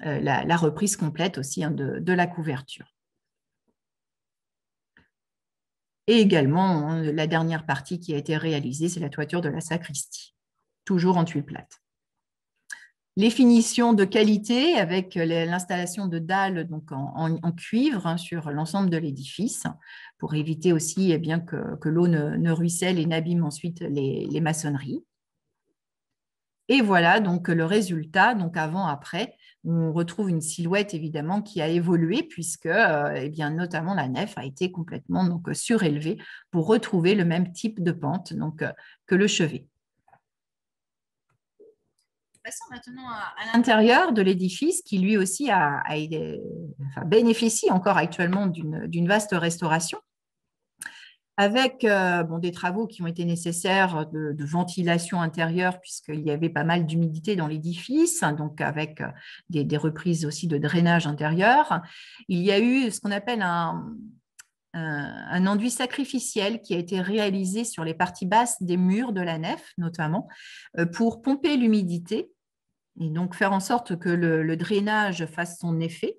la, reprise complète aussi hein, de, de, la couverture. Et également, la dernière partie qui a été réalisée, c'est la toiture de la sacristie, toujours en tuile plate les finitions de qualité avec euh, l'installation de dalles donc en, cuivre hein, sur l'ensemble de l'édifice pour éviter aussi eh bien, que, l'eau ne, ruisselle et n'abîme ensuite les, maçonneries. Et voilà donc le résultat, donc avant-après, on retrouve une silhouette évidemment qui a évolué puisque euh, eh bien, notamment la nef a été complètement donc, surélevée pour retrouver le même type de pente donc, euh, que le chevet passons maintenant à, l'intérieur de l'édifice qui lui aussi a, bénéficie encore actuellement d'une vaste restauration avec euh, bon, des travaux qui ont été nécessaires de, ventilation intérieure, puisqu'il y avait pas mal d'humidité dans l'édifice, hein, donc avec euh, des, reprises aussi de drainage intérieur. Il y a eu ce qu'on appelle un, un, un, enduit sacrificiel qui a été réalisé sur les parties basses des murs de la nef, notamment, euh, pour pomper l'humidité et donc faire en sorte que le, drainage fasse son effet.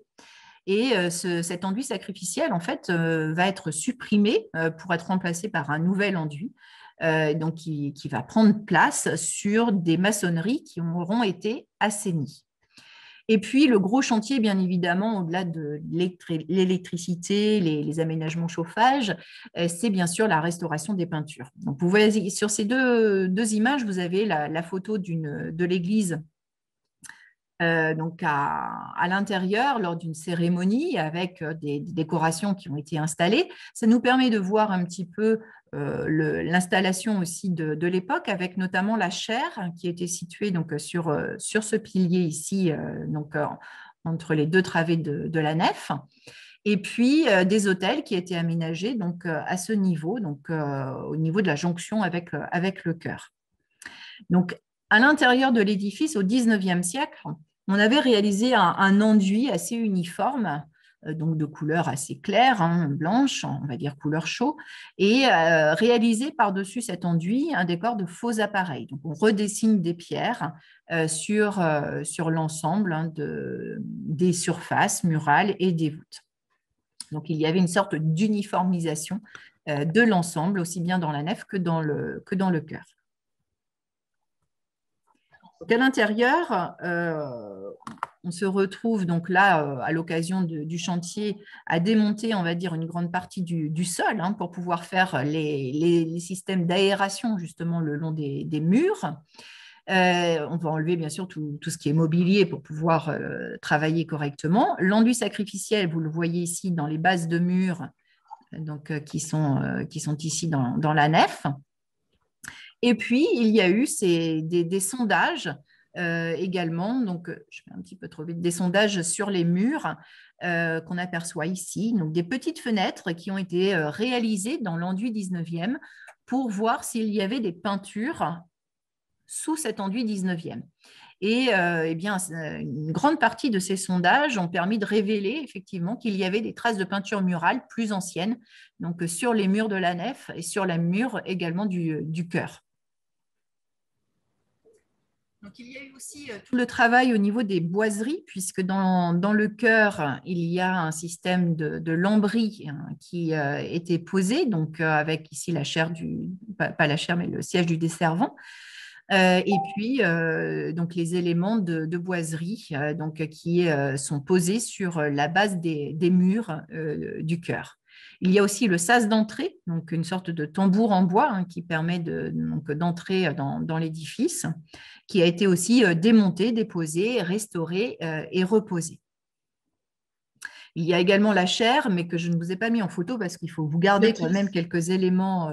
Et euh, cet enduit sacrificiel, en fait, euh, va être supprimé euh, pour être remplacé par un nouvel enduit, donc qui, qui va prendre place sur des maçonneries qui auront été assainies. Et puis le gros chantier, bien évidemment, au-delà de l'électricité, les, aménagements chauffage, c'est bien sûr la restauration des peintures. Donc, vous voyez, sur ces deux, deux images, vous avez la, la photo de l'église euh, donc à, l'intérieur lors d'une cérémonie avec euh, des, décorations qui ont été installées. Ça nous permet de voir un petit peu euh, l'installation aussi de, l'époque, avec notamment la chaire qui était située donc sur, sur ce pilier ici, donc entre les deux travées de, la nef. Et puis des hôtels qui étaient aménagés donc à ce niveau, donc au niveau de la jonction avec, avec le chœur. Donc à l'intérieur de l'édifice au XIXe siècle, on avait réalisé un, enduit assez uniforme euh, donc de couleur assez claire, hein, blanche, on va dire couleur chaud, et euh, réalisé par-dessus cet enduit un décor de faux appareils. Donc on redessine des pierres euh, sur, sur l'ensemble hein, des surfaces murales et des voûtes. Donc il y avait une sorte d'uniformisation de l'ensemble, aussi bien dans la nef que dans le, que dans le cœur. Donc à l'intérieur, euh, on se retrouve donc là euh, à l'occasion du chantier à démonter, on va dire, une grande partie du, sol hein, pour pouvoir faire les, systèmes d'aération justement le long des, murs. Euh, on va enlever bien sûr tout, ce qui est mobilier pour pouvoir travailler correctement. L'enduit sacrificiel, vous le voyez ici dans les bases de murs qui, sont, qui sont ici dans la nef. Et puis, il y a eu des, sondages euh, également, donc euh, je vais un petit peu trop vite, des sondages sur les murs euh, qu'on aperçoit ici, donc des petites fenêtres qui ont été réalisées dans l'enduit 19e pour voir s'il y avait des peintures sous cet enduit 19e. Et eh bien, une grande partie de ces sondages ont permis de révéler effectivement qu'il y avait des traces de peinture murale plus anciennes, donc sur les murs de la nef et sur la murs également du, du chœur il y a eu aussi euh, tout le travail au niveau des boiseries, puisque dans, le cœur, il y a un système de, lambris hein, qui euh, était posé, donc euh, avec ici la chair du, pas, la chair, mais le siège du desservant. et puis, donc les éléments de, de boiserie donc, qui sont posés sur la base des, des murs du cœur. Il y a aussi le sas d'entrée, donc une sorte de tambour en bois hein, qui permet d'entrer euh, dans, dans l'édifice, qui a été aussi euh, démonté, déposé, restauré euh, et reposé. Il y a également la chaire, mais que je ne vous ai pas mis en photo parce qu'il faut vous garder quand même quelques éléments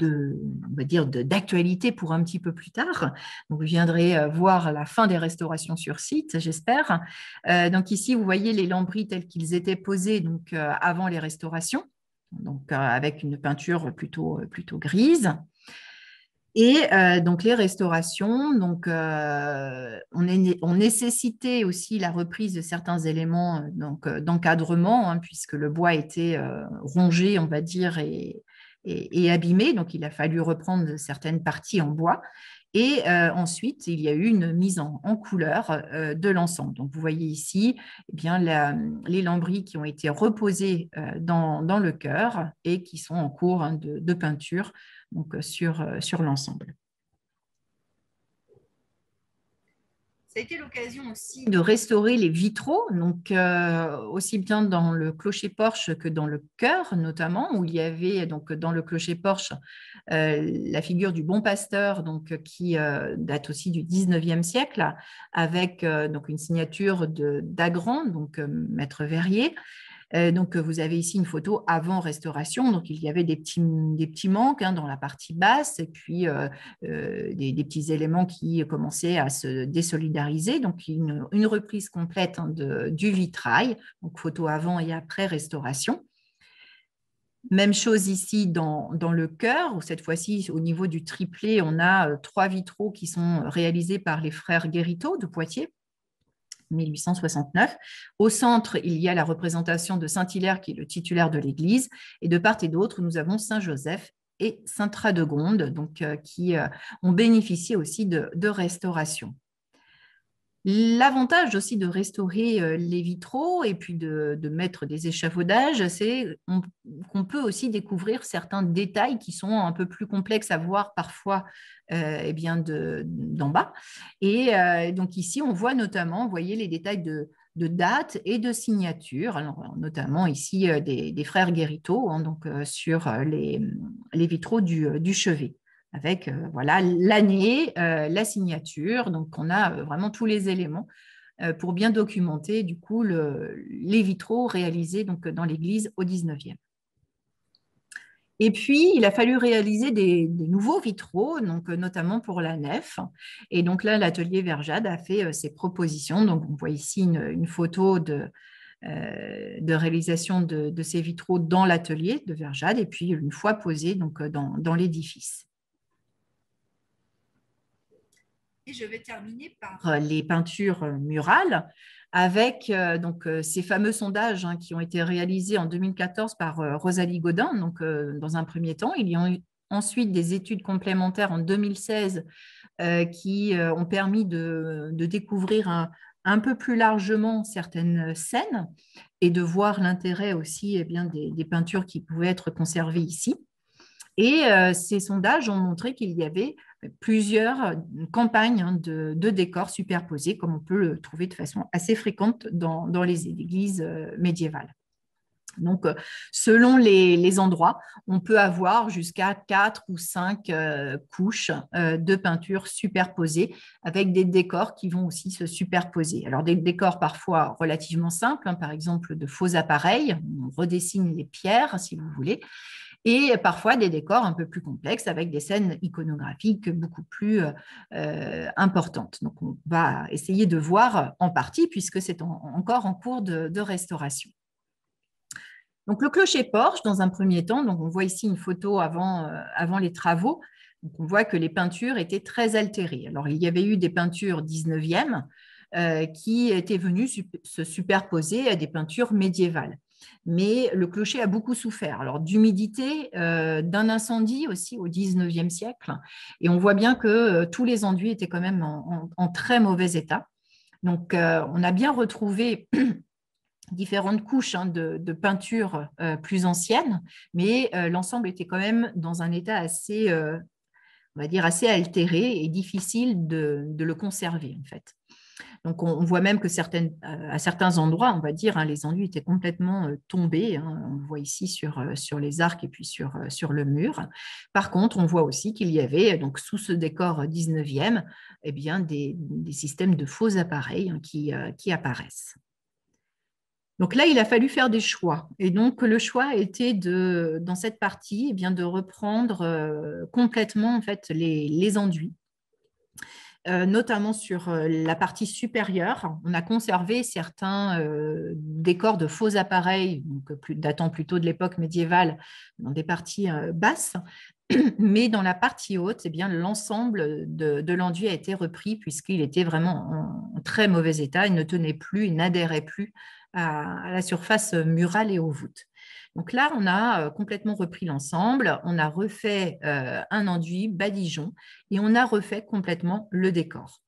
de, on va dire, d'actualité pour un petit peu plus tard. Donc, vous viendrez euh, voir la fin des restaurations sur site, j'espère. Euh, donc, ici, vous voyez les lambris tels qu'ils étaient posés donc, euh, avant les restaurations, donc avec une peinture plutôt, plutôt grise. Et donc les restaurations, donc on, est, on, nécessitait aussi la reprise de certains éléments donc d'encadrement, hein, puisque le bois était rongé, on va dire, et, et, abîmé donc il a fallu reprendre certaines parties en bois. Et euh, ensuite, il y a eu une mise en, couleur euh, de l'ensemble. Donc, vous voyez ici eh bien, les lambris qui ont été reposés euh, dans, le cœur et qui sont en cours hein, de, de, peinture donc, sur, sur l'ensemble. l'occasion aussi de restaurer les vitraux, donc euh, aussi bien dans le clocher-porche que dans le chœur notamment, où il y avait donc dans le clocher-porche euh, la figure du bon pasteur, donc qui euh, date aussi du 19e siècle, avec donc une signature de d'Agran, donc maître Verrier, euh, donc, vous avez ici une photo avant restauration. Donc, il y avait des petits, des petits manques hein, dans la partie basse et puis euh, euh, des, petits éléments qui commençaient à se désolidariser. Donc, une, reprise complète hein, du vitrail. Donc, photo avant et après restauration. Même chose ici dans, dans le cœur, où cette fois-ci, au niveau du triplé, on a trois vitraux qui sont réalisés par les frères Guérito de Poitiers. 1869. Au centre, il y a la représentation de Saint-Hilaire, qui est le titulaire de l'église, et de part et d'autre, nous avons Saint-Joseph et Saint-Radegonde, euh, qui euh, ont bénéficié aussi de, de restauration. L'avantage aussi de restaurer euh, les vitraux et puis de, mettre des échafaudages, c'est qu'on peut aussi découvrir certains détails qui sont un peu plus complexes à voir parfois euh, eh bien d'en bas. Et euh, donc ici, on voit notamment, voyez les détails de, date et de signature, notamment ici des, frères Guérito, hein, donc sur les, vitraux du chevet avec euh, voilà l'année, euh, la signature. Donc, on a euh, vraiment tous les éléments pour bien documenter du coup les vitraux réalisés donc dans l'église au 19e. Et puis, il a fallu réaliser des, nouveaux vitraux, notamment pour la nef. Et donc là, l'atelier Verjade a fait ses propositions. Donc, on voit ici une, photo de, réalisation de, ces vitraux dans l'atelier de Verjade, et puis une fois posés donc, dans l'édifice. je vais terminer par euh, les peintures euh, murales avec euh, donc, ces fameux sondages hein, qui ont été réalisés en 2014 par Rosalie Godin, donc, dans un premier temps. Il y a eu ensuite des études complémentaires en 2016 qui ont permis de, découvrir un, peu plus largement certaines scènes et de voir l'intérêt aussi eh bien, des, peintures qui pouvaient être conservées ici. Et ces sondages ont montré qu'il y avait plusieurs campagnes hein, de, décors superposés, comme on peut le trouver de façon assez fréquente dans, les églises euh, médiévales. Donc, euh, selon les, endroits, on peut avoir jusqu'à quatre ou cinq euh, couches de peinture superposées avec des décors qui vont aussi se superposer. Alors, des décors parfois relativement simples, hein, par exemple de faux appareils, on redessine les pierres si vous voulez, et parfois des décors un peu plus complexes avec des scènes iconographiques beaucoup plus euh, euh, importantes. Donc on va essayer de voir en partie puisque c'est encore en cours de, restauration. Donc le clocher porche, dans un premier temps, donc on voit ici une photo euh, avant, les travaux, donc on voit que les peintures étaient très altérées. Alors il y avait eu des peintures 19e qui étaient venues se superposer à des peintures médiévales mais le clocher a beaucoup souffert. Alors d'humidité, euh, d'un incendie aussi au 19e siècle, et on voit bien que euh, tous les enduits étaient quand même en, très mauvais état. Donc euh, on a bien retrouvé *clears throat* différentes couches hein, de, peinture plus anciennes, mais l'ensemble était quand même dans un état assez, on va dire, assez altéré et difficile de, de le conserver en fait on, voit même que certaines, à certains endroits, on va dire, hein, les enduits étaient complètement euh, tombés. Hein. on voit ici sur, euh, sur les arcs et puis sur, euh, sur le mur. Par contre, on voit aussi qu'il y avait, donc, sous ce décor 19e, eh bien, des, systèmes de faux appareils hein, qui, apparaissent. Donc là, il a fallu faire des choix. Et donc, le choix était de, dans cette partie, eh bien, de reprendre complètement en fait, les, les enduits euh, notamment sur euh, la partie supérieure. On a conservé certains euh, décors de faux appareils, datant plutôt de l'époque médiévale, dans des parties basses. *clears throat* Mais dans la partie haute, eh bien l'ensemble de, l'enduit a été repris puisqu'il était vraiment en très mauvais état. Il ne tenait plus, il n'adhérait plus à la surface murale et aux voûtes. Donc là, on a euh, complètement repris l'ensemble, on a refait euh, un enduit badigeon et on a refait complètement le décor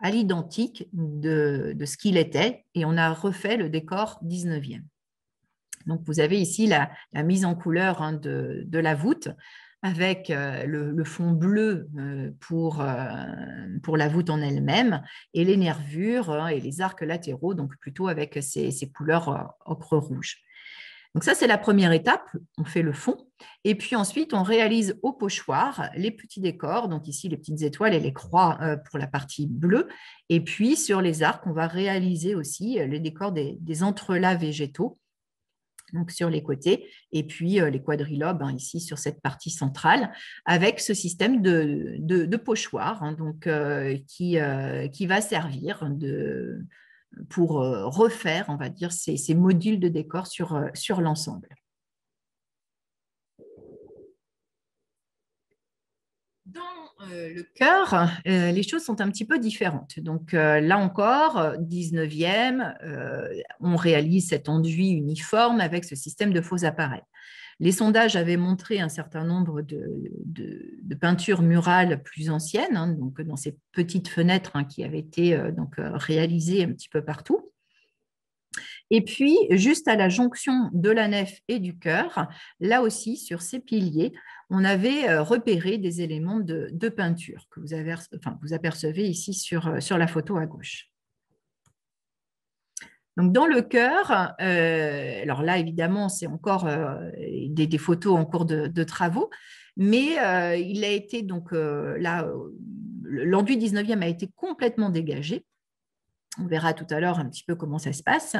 à l'identique de, ce qu'il était et on a refait le décor 19e. Donc vous avez ici la, mise en couleur hein, de, la voûte avec euh, le, fond bleu pour, la voûte en elle-même et les nervures hein, et les arcs latéraux, donc plutôt avec ces, ces couleurs ocre-rouge. Donc ça, c'est la première étape, on fait le fond. Et puis ensuite, on réalise au pochoir les petits décors, donc ici les petites étoiles et les croix euh, pour la partie bleue. Et puis sur les arcs, on va réaliser aussi euh, les décors des, entrelacs végétaux, donc sur les côtés, et puis euh, les quadrilobes hein, ici sur cette partie centrale, avec ce système de, pochoir hein, donc, qui, qui va servir de pour euh, refaire, on va dire, ces, modules de décor sur, euh, l'ensemble. Dans euh, le cœur, les choses sont un petit peu différentes. Donc là encore, 19e, on réalise cet enduit uniforme avec ce système de faux appareils. Les sondages avaient montré un certain nombre de, peintures murales plus anciennes, hein, donc euh, dans ces petites fenêtres hein, qui avaient été euh, donc, euh, réalisées un petit peu partout. Et puis, juste à la jonction de la nef et du chœur, là aussi, sur ces piliers, on avait repéré des éléments de, peinture que vous, apercevez ici sur la photo à gauche. Donc dans le cœur, euh, alors là évidemment c'est encore euh, des, photos en cours de, travaux, mais euh, il a été donc là l'enduit 19e a été complètement dégagé on verra tout à l'heure un petit peu comment ça se passe.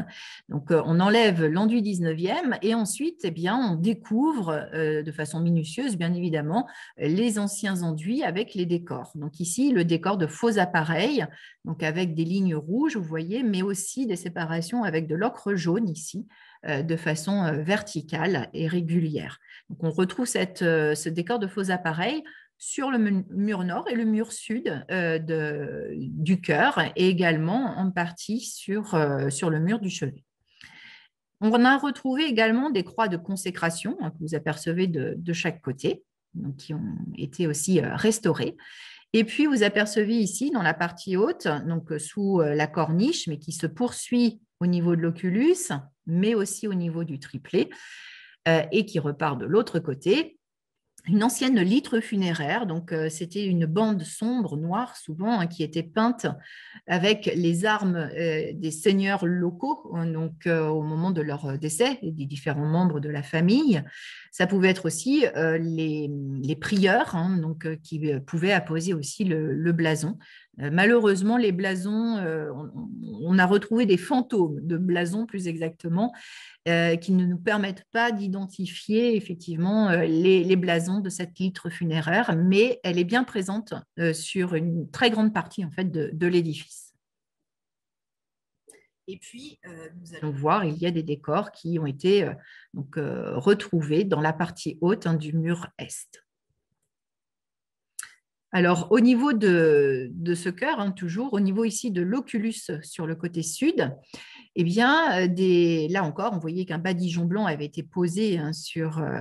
Donc, euh, on enlève l'enduit 19e et ensuite, eh bien, on découvre euh, de façon minutieuse, bien évidemment, les anciens enduits avec les décors. Donc, ici, le décor de faux appareils, donc avec des lignes rouges, vous voyez, mais aussi des séparations avec de l'ocre jaune ici, euh, de façon verticale et régulière. Donc, on retrouve ce décor de faux appareils sur le mur nord et le mur sud euh, du cœur et également en partie sur, euh, sur le mur du chevet. On a retrouvé également des croix de consécration hein, que vous apercevez de, chaque côté, donc qui ont été aussi euh, restaurées. Et puis vous apercevez ici dans la partie haute, donc sous la corniche, mais qui se poursuit au niveau de l'oculus, mais aussi au niveau du triplé, et qui repart de l'autre côté, une ancienne litre funéraire. Donc, euh, c'était une bande sombre, noire, souvent, hein, qui était peinte avec les armes euh, des seigneurs locaux, hein, donc euh, au moment de leur décès, et des différents membres de la famille. Ça pouvait être aussi les, prieurs, hein, donc qui pouvaient apposer aussi le blason. Euh, malheureusement, les blasons, euh, on, a retrouvé des fantômes de blasons plus exactement, euh, qui ne nous permettent pas d'identifier effectivement les, blasons de cette litre funéraire, mais elle est bien présente sur une très grande partie en fait de, l'édifice. Et puis, nous allons voir, il y a des décors qui ont été retrouvés dans la partie haute hein, du mur est. Alors, au niveau de, ce cœur, hein, toujours, au niveau ici de l'oculus sur le côté sud, eh bien, euh, là encore, on voyait qu'un badigeon blanc avait été posé hein, euh,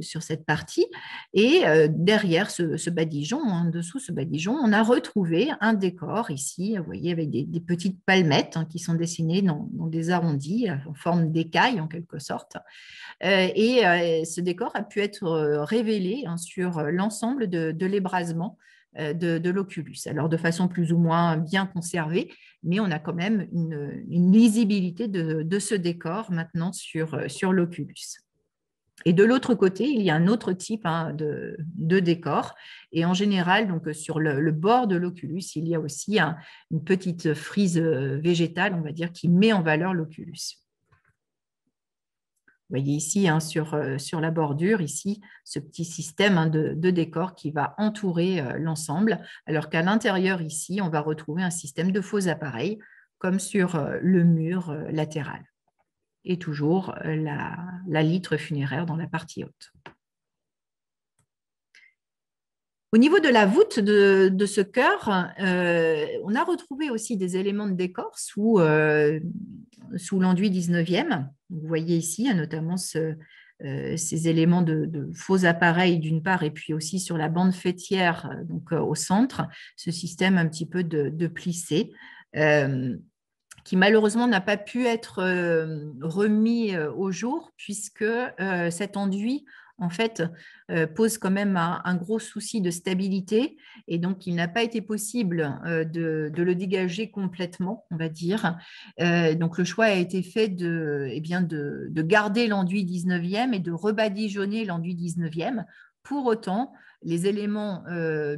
sur, cette partie. Et euh, derrière ce, badigeon, en dessous ce badigeon, on a retrouvé un décor ici, vous voyez, avec des, petites palmettes hein, qui sont dessinées dans, des arrondis, en forme d'écailles en quelque sorte. et ce décor a pu être révélé sur l'ensemble de l'ébrasement euh, de, l'oculus. Alors de façon plus ou moins bien conservée, mais on a quand même une, lisibilité de, ce décor maintenant sur, euh, sur l'oculus. Et de l'autre côté, il y a un autre type hein, de, de, décor. Et en général, donc, euh, sur le, bord de l'oculus, il y a aussi une petite frise végétale, on va dire, qui met en valeur l'oculus. Vous voyez ici hein, euh, sur, la bordure, ici, ce petit système hein, de, de, décor qui va entourer euh, l'ensemble, alors qu'à l'intérieur, ici, on va retrouver un système de faux appareils, comme sur euh, le mur latéral. Et toujours la, la litre funéraire dans la partie haute. Au niveau de la voûte de, ce cœur, euh, on a retrouvé aussi des éléments de décor sous, euh, l'enduit 19e. Vous voyez ici hein, notamment euh, ces éléments de, faux appareils d'une part, et puis aussi sur la bande fêtière, donc au centre, ce système un petit peu de plissé qui malheureusement n'a pas pu être remis au jour puisque cet enduit fait, euh, pose quand même un, gros souci de stabilité. Et donc, il n'a pas été possible euh, de, le dégager complètement, on va dire. Euh, donc, le choix a été fait de, eh garder l'enduit 19e et de rebadigeonner l'enduit 19e. Pour autant, les éléments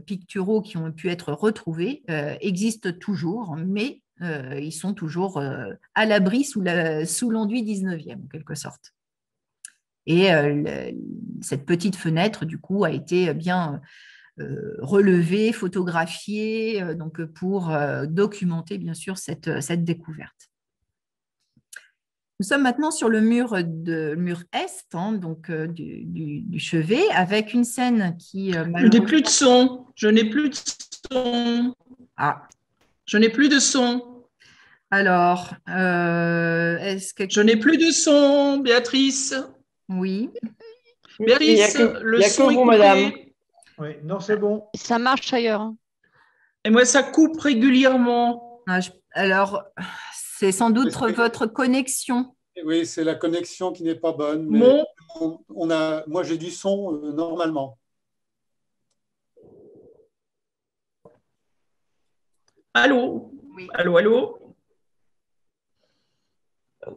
picturaux qui ont pu être retrouvés existent toujours, mais ils sont toujours à l'abri sous l'enduit la, 19e, en quelque sorte. Et euh, cette petite fenêtre, du coup, a été bien euh, relevée, photographiée, euh, donc pour documenter, bien sûr, cette, cette découverte. Nous sommes maintenant sur le mur, de, mur est hein, donc, du, du, chevet avec une scène qui. Je n'ai plus de son. Je n'ai plus de son. Ah. Je n'ai plus de son. Alors, est-ce que. Je n'ai plus de son, Béatrice. Oui. le son madame. Oui, non, c'est bon. Ça marche ailleurs. Hein. Et moi, ça coupe régulièrement. Ah, alors, c'est sans doute votre connexion. Oui, c'est la connexion qui n'est pas bonne. on, a, moi, j'ai du son euh, normalement. Allô oui. Allô, allô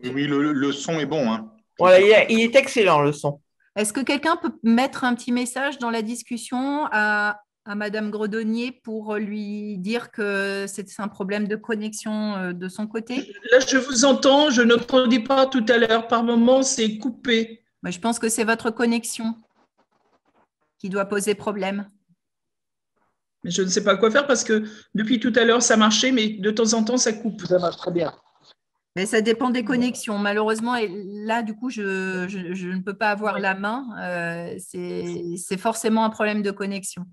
Oui, le, son est bon. Hein il, est excellent le son. Est-ce que quelqu'un peut mettre un petit message dans la discussion à, Madame Gredonnier pour lui dire que c'est un problème de connexion euh, de son côté Là, je vous entends, je ne n'entendais pas tout à l'heure. Par moment, c'est coupé. je pense que c'est votre connexion qui doit poser problème. Mais je ne sais pas quoi faire parce que depuis tout à l'heure, ça marchait, mais de temps en temps, ça coupe. Ça marche très bien ça dépend des connexions. Malheureusement, et là, du coup, je, ne peux pas avoir la main. Euh, c'est forcément un problème de connexion.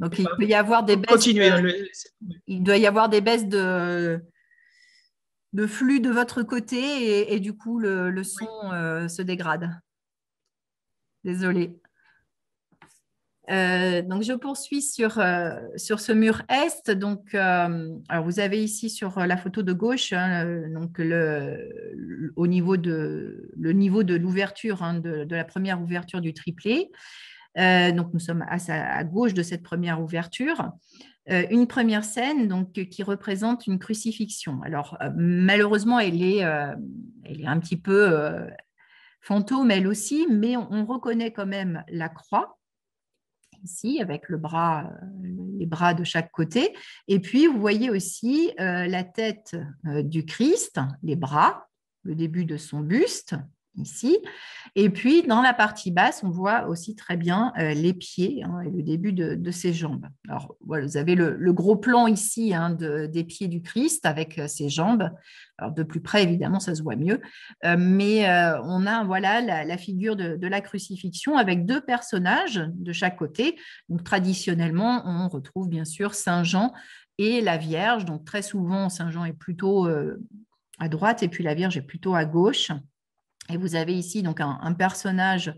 Donc, il peut y avoir des baisses. Hein, il doit y avoir des baisses de, de flux de votre côté et, du coup, le, son euh, se dégrade. Désolée. Euh, donc, je poursuis sur, euh, sur ce mur est. Donc, euh, vous avez ici sur la photo de gauche, hein, donc le, au niveau de, le niveau de l'ouverture, hein, de, la première ouverture du triplé. donc, nous sommes à, à, gauche de cette première ouverture. une première scène donc, qui représente une crucifixion. Alors, malheureusement, elle est, elle est un petit peu fantôme, elle aussi, mais on reconnaît quand même la croix ici, avec euh, les bras de chaque côté. Et puis, vous voyez aussi euh, la tête euh, du Christ, les bras, le début de son buste, ici. Et puis, dans la partie basse, on voit aussi très bien euh, les pieds hein, et le début de, ses jambes. Alors, voilà, vous avez le, gros plan ici hein, des pieds du Christ avec euh, ses jambes. Alors, de plus près, évidemment, ça se voit mieux. Euh, mais on a voilà, la, figure de, de, la crucifixion avec deux personnages de chaque côté. Donc, traditionnellement, on retrouve bien sûr Saint Jean et la Vierge. Donc, très souvent, Saint Jean est plutôt à droite et puis la Vierge est plutôt à gauche. Et vous avez ici donc un, personnage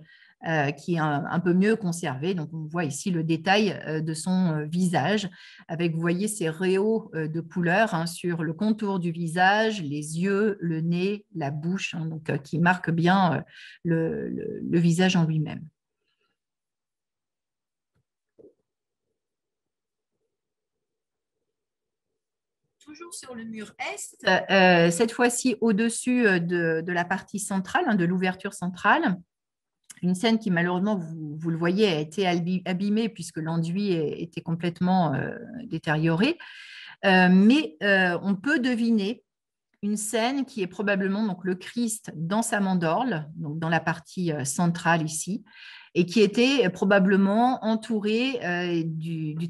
euh, qui est un, peu mieux conservé. Donc, on voit ici le détail euh, de son euh, visage, avec, vous voyez, ces réaux de couleurs hein, sur le contour du visage, les yeux, le nez, la bouche, hein, qui marquent bien le, visage en lui-même. toujours sur le mur est, euh, euh, cette fois-ci au-dessus euh, de, de, la partie centrale, hein, de l'ouverture centrale. Une scène qui, malheureusement, vous, vous, le voyez, a été abîmée puisque l'enduit était complètement détérioré. mais on peut deviner une scène qui est probablement donc, le Christ dans sa mandorle, donc dans la partie centrale ici, et qui était euh, probablement entouré euh, du, du,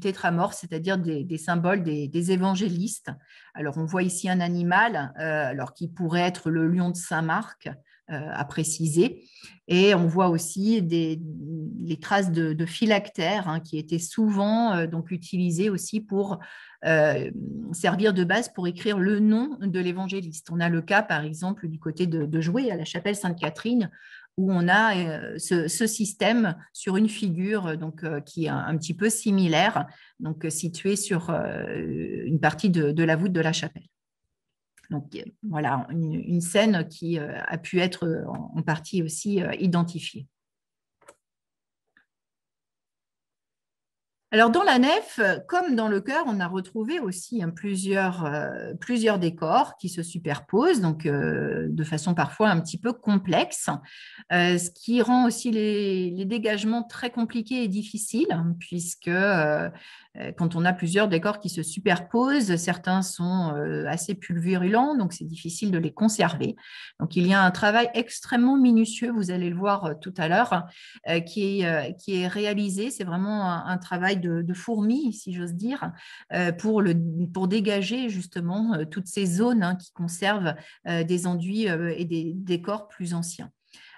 c'est-à-dire des, symboles des, évangélistes. Alors on voit ici un animal, euh, alors qui pourrait être le lion de Saint-Marc à préciser, et on voit aussi les traces de, phylactères hein, qui étaient souvent donc utilisées aussi pour servir de base pour écrire le nom de l'évangéliste. On a le cas par exemple du côté de, de Joué à la chapelle Sainte-Catherine où on a euh, ce, système sur une figure euh, euh, qui est un, petit peu similaire, donc située sur une partie de, la voûte de la chapelle. voilà, une, scène qui a pu être en, partie aussi identifiée. Alors dans la nef, comme dans le chœur, on a retrouvé aussi hein, euh, plusieurs, décors qui se superposent, donc euh, de façon parfois un petit peu complexe, euh, ce qui rend aussi les, dégagements très compliqués et difficiles, hein, puisque euh, quand on a plusieurs décors qui se superposent, certains sont euh, assez pulvérulents, donc c'est difficile de les conserver. Donc il y a un travail extrêmement minutieux, vous allez le voir euh, tout à l'heure, qui, est, réalisé. C'est vraiment un, travail de, fourmi, si j'ose dire, pour, dégager justement toutes ces zones hein, qui conservent des enduits et des décors plus anciens.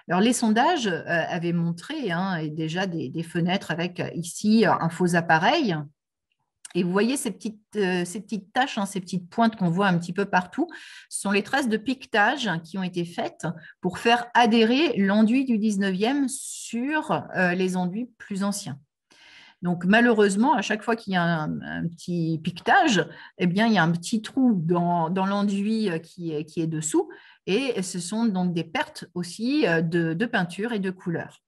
Alors, les sondages avaient montré hein, déjà des, fenêtres avec ici un faux appareil et vous voyez ces petites, euh, ces petites taches, hein, ces petites pointes qu'on voit un petit peu partout, ce sont les traces de piquetage hein, qui ont été faites pour faire adhérer l'enduit du 19e sur euh, les enduits plus anciens. Donc malheureusement, à chaque fois qu'il y a un, petit piquetage, eh bien, il y a un petit trou dans, l'enduit euh, qui est, qui est dessous. Et ce sont donc des pertes aussi de, de peinture et de couleur.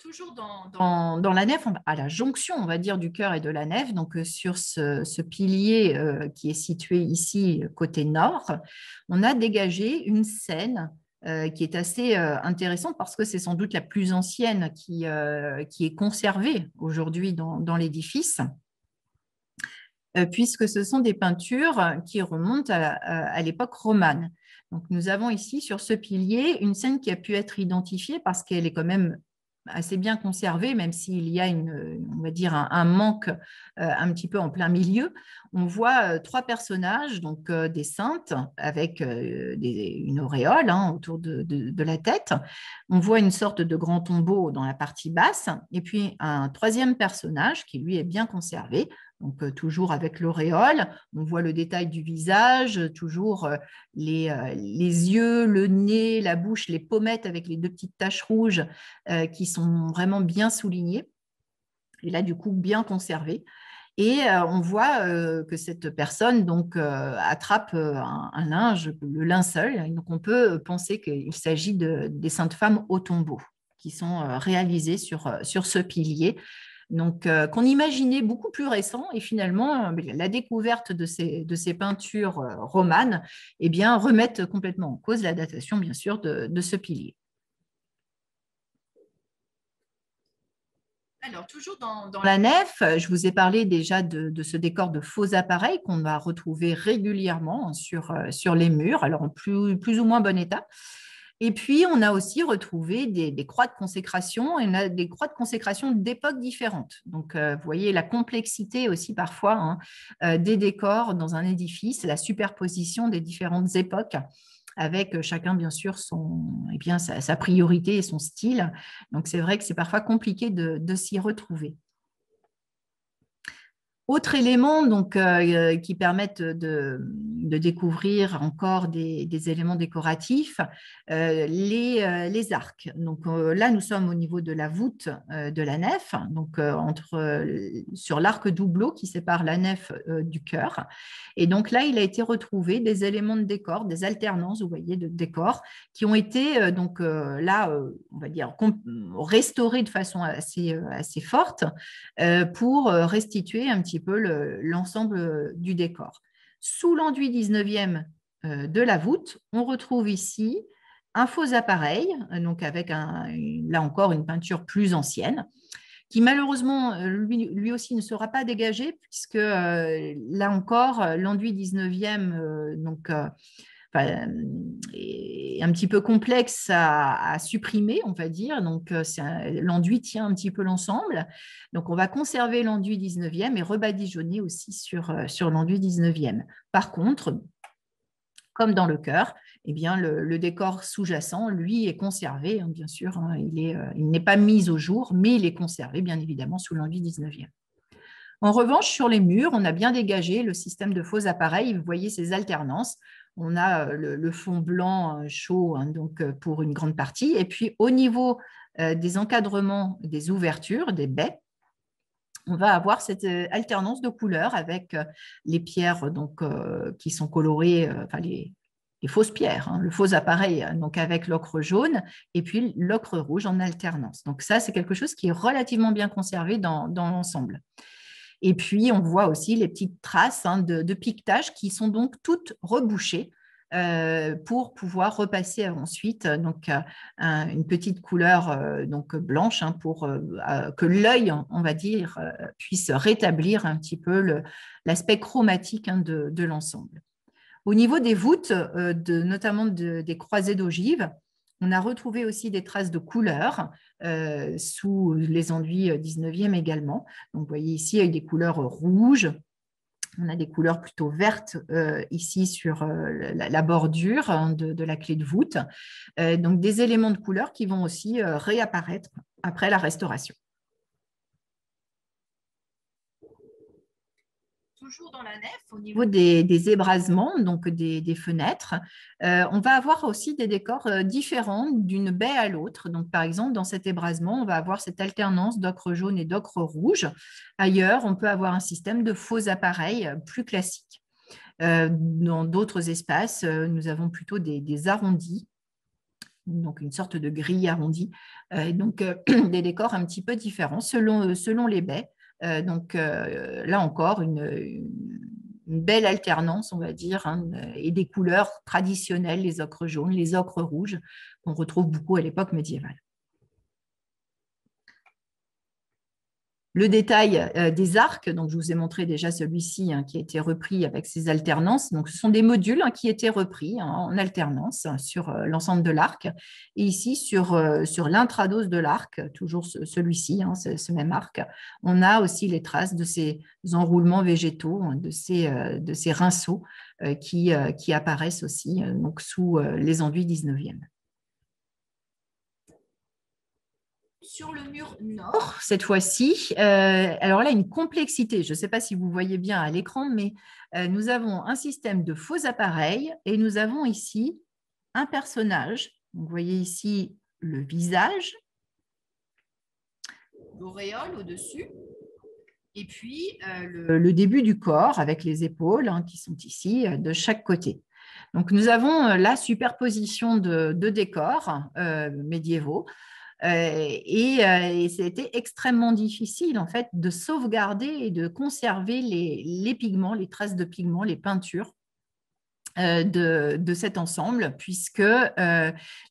toujours dans, la nef, à la jonction, on va dire, du cœur et de la nef, donc euh, sur ce, pilier euh, qui est situé ici, côté nord, on a dégagé une scène euh, qui est assez intéressante parce que c'est sans doute la plus ancienne qui, qui est conservée aujourd'hui dans, l'édifice puisque ce sont des peintures qui remontent à, à l'époque romane. Donc, nous avons ici sur ce pilier une scène qui a pu être identifiée parce qu'elle est quand même assez bien conservé, même s'il y a on va dire un, manque euh, un petit peu en plein milieu. On voit euh, trois personnages, donc euh, des saintes avec une auréole hein, autour de, la tête. On voit une sorte de grand tombeau dans la partie basse, et puis un troisième personnage qui lui est bien conservé, donc, toujours avec l'auréole, on voit le détail du visage, toujours euh, euh, les, yeux, le nez, la bouche, les pommettes avec les deux petites taches rouges euh, qui sont vraiment bien soulignées. Et là, du coup, bien conservées. Et on voit que cette personne donc attrape un, linge, le linceul. Donc, on peut penser qu'il s'agit de, des saintes femmes au tombeau qui sont réalisées sur ce pilier donc euh, qu'on imaginait beaucoup plus récent. Et finalement, euh, ben, la découverte de ces, peintures euh, romanes eh bien, remettent complètement en cause la datation, bien sûr, de, ce pilier. Alors, toujours dans, la nef, je vous ai parlé déjà de, ce décor de faux appareils qu'on va retrouver régulièrement hein, sur, les murs, alors en plus ou moins bon état. Et puis, on a aussi retrouvé des, croix de consécration et des croix de consécration d'époques différentes. Donc, euh, vous voyez la complexité aussi parfois hein, euh, des décors dans un édifice, la superposition des différentes époques avec euh, chacun bien sûr son, eh bien, sa, priorité et son style. Donc c'est vrai que c'est parfois compliqué de s'y retrouver. Autre élément donc, euh, euh, qui permettent de, découvrir encore des, éléments décoratifs, euh, les, les, arcs. Donc là, nous sommes au niveau de la voûte de la nef, donc entre, sur l'arc doubleau qui sépare la nef du chœur. Et donc là, il a été retrouvé des éléments de décor, des alternances, vous voyez, de décor qui ont été donc là, on va dire, restaurés de façon assez, assez forte pour restituer un petit l'ensemble euh, du décor. Sous l'enduit 19e euh, de la voûte, on retrouve ici un faux appareil, euh, donc avec un, là encore une peinture plus ancienne, qui malheureusement lui, aussi ne sera pas dégagé puisque là encore l'enduit 19e donc est un petit peu complexe à, supprimer, on va dire. Donc, euh, l'enduit tient un petit peu l'ensemble. Donc, on va conserver l'enduit 19e et rebadigeonner aussi sur, euh, l'enduit 19e. Par contre, comme dans le cœur, eh bien, le, décor sous-jacent, lui, est conservé, hein, bien sûr. Hein. Euh, il n'est pas mis au jour, mais il est conservé, bien évidemment, sous l'enduit 19e. En revanche, sur les murs, on a bien dégagé le système de faux appareils. Vous voyez ces alternances on a euh, le, fond blanc euh, chaud hein, donc, euh, pour une grande partie. Et puis au niveau des encadrements, des ouvertures, des baies, on va avoir cette alternance de couleurs avec les pierres donc, qui sont colorées, les, fausses pierres, hein, le faux appareil, hein, avec l'ocre jaune et puis l'ocre rouge en alternance. Donc ça, c'est quelque chose qui est relativement bien conservé dans l'ensemble. Et puis, on voit aussi les petites traces hein, de, piquetage qui sont donc toutes rebouchées euh, pour pouvoir repasser ensuite euh, donc, euh, une petite couleur donc, blanche hein, pour que l'œil, on va dire, puisse rétablir un petit peu l'aspect chromatique hein, de, l'ensemble. Au niveau des voûtes, notamment des croisées d'ogives, on a retrouvé aussi des traces de couleurs euh, sous les enduits 19e euh, également. vous voyez ici, il y a des couleurs rouges, on a des couleurs plutôt vertes euh, ici sur la, bordure hein, de, la clé de voûte. donc des éléments de couleurs qui vont aussi réapparaître après la restauration. toujours dans la nef, au niveau des, ébrasements, donc des, fenêtres, euh, on va avoir aussi des décors euh, différents d'une baie à l'autre. Donc, par exemple, dans cet ébrasement, on va avoir cette alternance d'ocre jaune et d'ocre rouge. Ailleurs, on peut avoir un système de faux appareils euh, plus classique. dans d'autres espaces, nous avons plutôt des, arrondis donc une sorte de grille arrondie, donc *clears throat* des décors un petit peu différents selon, selon les baies. Euh, donc euh, là encore, une, belle alternance, on va dire, hein, euh, et des couleurs traditionnelles, les ocres jaunes, les ocres rouges, qu'on retrouve beaucoup à l'époque médiévale. le détail euh, des arcs, donc je vous ai montré déjà celui-ci hein, qui a été repris avec ces alternances. ce sont des modules hein, qui étaient repris hein, en alternance sur euh, l'ensemble de l'arc. Et ici, sur, euh, l'intradose de l'arc, toujours celui-ci, ce, même arc, on a aussi les traces de ces enroulements végétaux, de, ces, rinceaux qui, apparaissent aussi sous les enduits 19e. sur le mur nord, cette fois-ci, euh, alors là, une complexité, je ne sais pas si vous voyez bien à l'écran, mais euh, nous avons un système de faux appareils et nous avons ici un personnage. Vous voyez ici le visage, l'auréole au-dessus, et puis euh, le, début du corps avec les épaules hein, qui sont ici de chaque côté. Donc nous avons la superposition de, de décors médiévaux euh, euh, et, c'était extrêmement difficile en fait de sauvegarder et de conserver les, pigments, les traces de pigments, les peintures. Euh, de, cet ensemble, puisque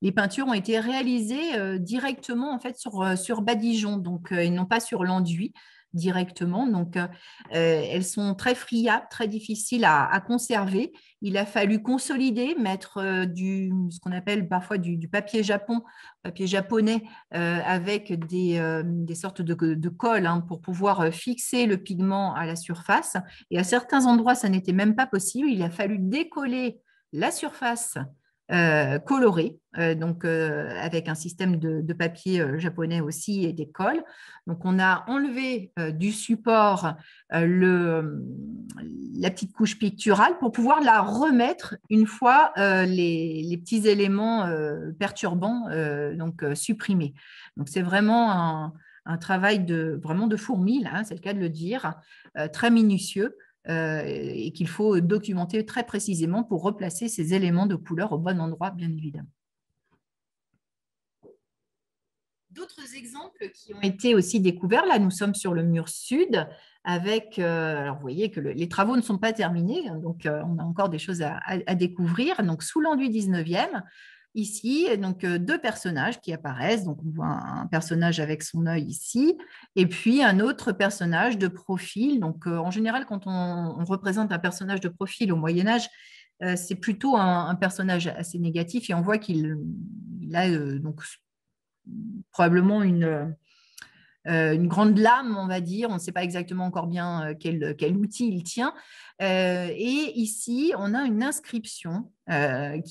les peintures ont été réalisées directement en fait sur, sur Badigeon, donc et non pas sur l'enduit, directement. Donc, euh, euh, elles sont très friables, très difficiles à, conserver. Il a fallu consolider, mettre euh, du, ce qu'on appelle parfois du, papier japon, papier japonais, avec des, sortes de, de colle hein, pour pouvoir fixer le pigment à la surface. Et à certains endroits, ça n'était même pas possible. Il a fallu décoller la surface euh, coloré, euh, donc euh, avec un système de, papier japonais aussi et des cols. Donc on a enlevé du support la petite couche picturale pour pouvoir la remettre une fois les, petits éléments perturbants donc supprimés. Donc c'est vraiment un, travail de, vraiment de fourmi, là, hein, c'est le cas de le dire, très minutieux euh, et qu'il faut documenter très précisément pour replacer ces éléments de couleur au bon endroit, bien évidemment. D'autres exemples qui ont été aussi découverts, là nous sommes sur le mur sud avec, euh, alors vous voyez que les travaux ne sont pas terminés, hein, donc euh, on a encore des choses à, découvrir. Donc sous l'enduit 19e, ici, donc euh, deux personnages qui apparaissent. Donc on voit un personnage avec son œil ici, et puis un autre personnage de profil. Donc euh, en général, quand on, représente un personnage de profil au Moyen Âge, euh, c'est plutôt un, personnage assez négatif, et on voit qu'il a donc probablement une euh, une grande lame, on va dire. On ne sait pas exactement encore bien euh, euh, quel, outil il tient. et ici, on a une inscription qui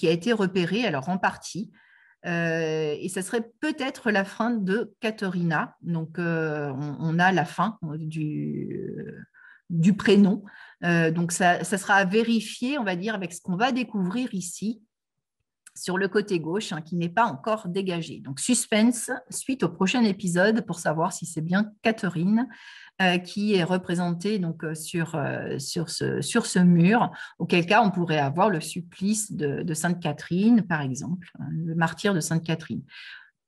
a été repérée, alors en partie. et ça serait peut-être la fin de Katerina. Donc, on, a la fin du, prénom. donc, ça sera à vérifier, on va dire, avec ce qu'on va découvrir ici sur le côté gauche hein, qui n'est pas encore dégagé. Donc suspense suite au prochain épisode pour savoir si c'est bien Catherine euh, qui est représentée donc euh, sur, euh, sur, ce, sur ce mur, auquel cas on pourrait avoir le supplice de, Sainte Catherine par exemple, hein, le martyr de Sainte Catherine.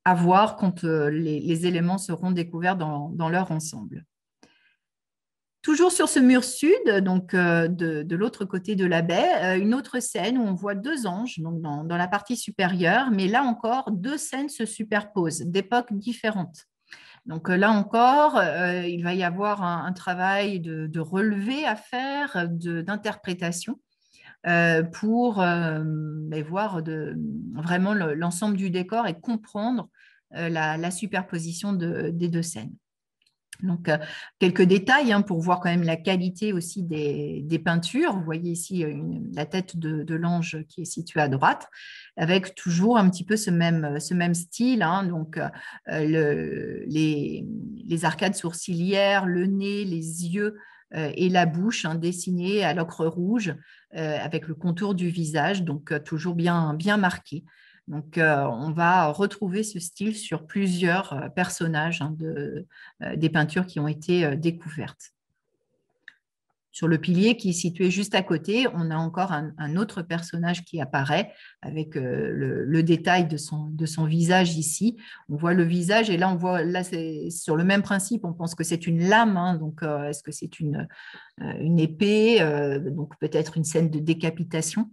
À voir quand les, éléments seront découverts dans leur ensemble. Toujours sur ce mur sud, donc euh, de, l'autre côté de la baie, euh, une autre scène où on voit deux anges donc dans, la partie supérieure, mais là encore, deux scènes se superposent d'époques différentes. Donc euh, là encore, il va y avoir un, travail de, relevé à faire, d'interprétation, pour ben, voir vraiment l'ensemble du décor et comprendre la, superposition des deux scènes. Donc, euh, quelques détails hein, pour voir quand même la qualité aussi des, peintures. Vous voyez ici euh, la tête de, l'ange qui est située à droite, avec toujours un petit peu ce même, euh, style. Hein. donc, les, arcades sourcilières, le nez, les yeux et la bouche hein, dessinées à l'ocre rouge, avec le contour du visage, donc toujours bien, bien marqué. Donc, euh, on va retrouver ce style sur plusieurs euh, personnages hein, euh, des peintures qui ont été découvertes. Sur le pilier qui est situé juste à côté, on a encore un, autre personnage qui apparaît avec le, détail de son, visage ici. On voit le visage et là, on voit, là, c'est sur le même principe, on pense que c'est une lame. Hein, donc, est-ce que c'est une, une épée Donc, peut-être une scène de décapitation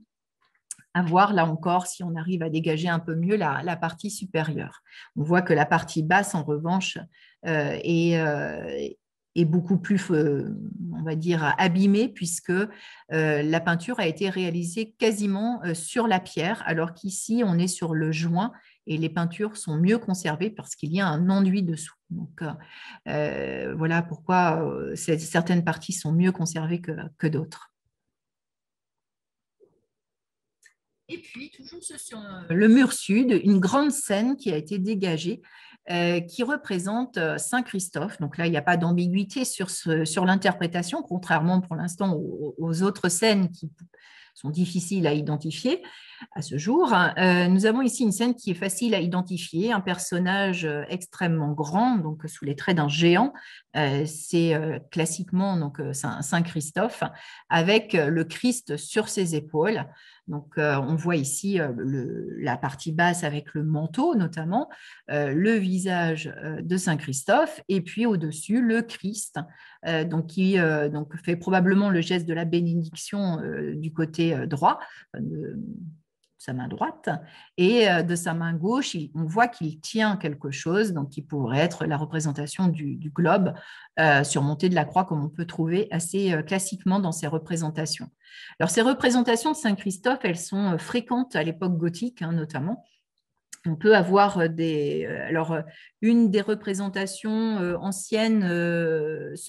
à voir là encore si on arrive à dégager un peu mieux la, partie supérieure. On voit que la partie basse, en revanche, euh, euh, est, beaucoup plus, euh, on va dire, abîmée, puisque la peinture a été réalisée quasiment sur la pierre, alors qu'ici, on est sur le joint et les peintures sont mieux conservées parce qu'il y a un enduit dessous. voilà pourquoi certaines parties sont mieux conservées que d'autres. Et puis, toujours sur euh, le mur sud, une grande scène qui a été dégagée euh, qui représente euh, Saint Christophe. Donc là, il n'y a pas d'ambiguïté sur, l'interprétation, contrairement pour l'instant aux, autres scènes qui sont difficiles à identifier à ce jour. Euh, nous avons ici une scène qui est facile à identifier, un personnage euh, extrêmement grand, donc sous les traits d'un géant. Euh, c'est classiquement donc Saint, Saint, Christophe, avec le Christ sur ses épaules. Donc on voit ici le, la partie basse avec le manteau notamment, le visage de Saint Christophe, et puis au-dessus le Christ, donc qui donc fait probablement le geste de la bénédiction du côté droit sa main droite, et euh, de sa main gauche, on voit qu'il tient quelque chose, qui pourrait être la représentation du, globe euh, surmonté de la croix, comme on peut trouver assez euh, classiquement dans ces représentations. Alors, ces représentations de Saint Christophe, elles sont fréquentes à l'époque gothique, hein, notamment. On peut avoir des. Alors, une des représentations anciennes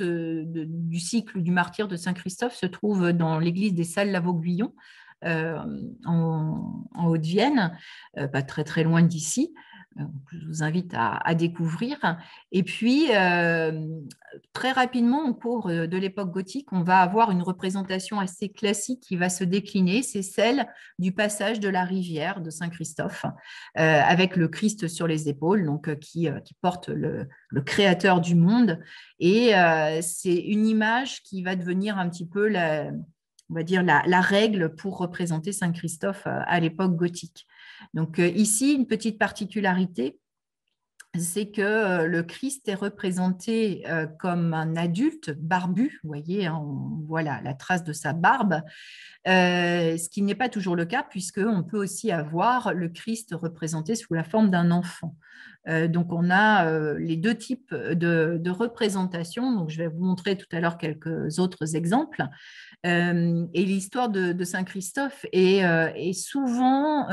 du cycle du martyr de Saint Christophe se trouve dans l'église des Salles lavaux euh, en, Haute-Vienne, pas euh, bah, très très loin d'ici. Euh, je vous invite à, découvrir. Et puis, très rapidement, au cours de l'époque gothique, on va avoir une représentation assez classique qui va se décliner. C'est celle du passage de la rivière de Saint-Christophe, avec le Christ sur les épaules, donc qui, porte le, le, créateur du monde. Et c'est une image qui va devenir un petit peu la, on va dire, la, règle pour représenter Saint-Christophe euh, à l'époque gothique. Donc euh, ici, une petite particularité, c'est que euh, le Christ est représenté euh, comme un adulte barbu, vous voyez, hein, on voit la, trace de sa barbe, euh, ce qui n'est pas toujours le cas puisqu'on peut aussi avoir le Christ représenté sous la forme d'un enfant. donc on a les deux types de, représentations, donc je vais vous montrer tout à l'heure quelques autres exemples. et l'histoire de, Saint Christophe est, est souvent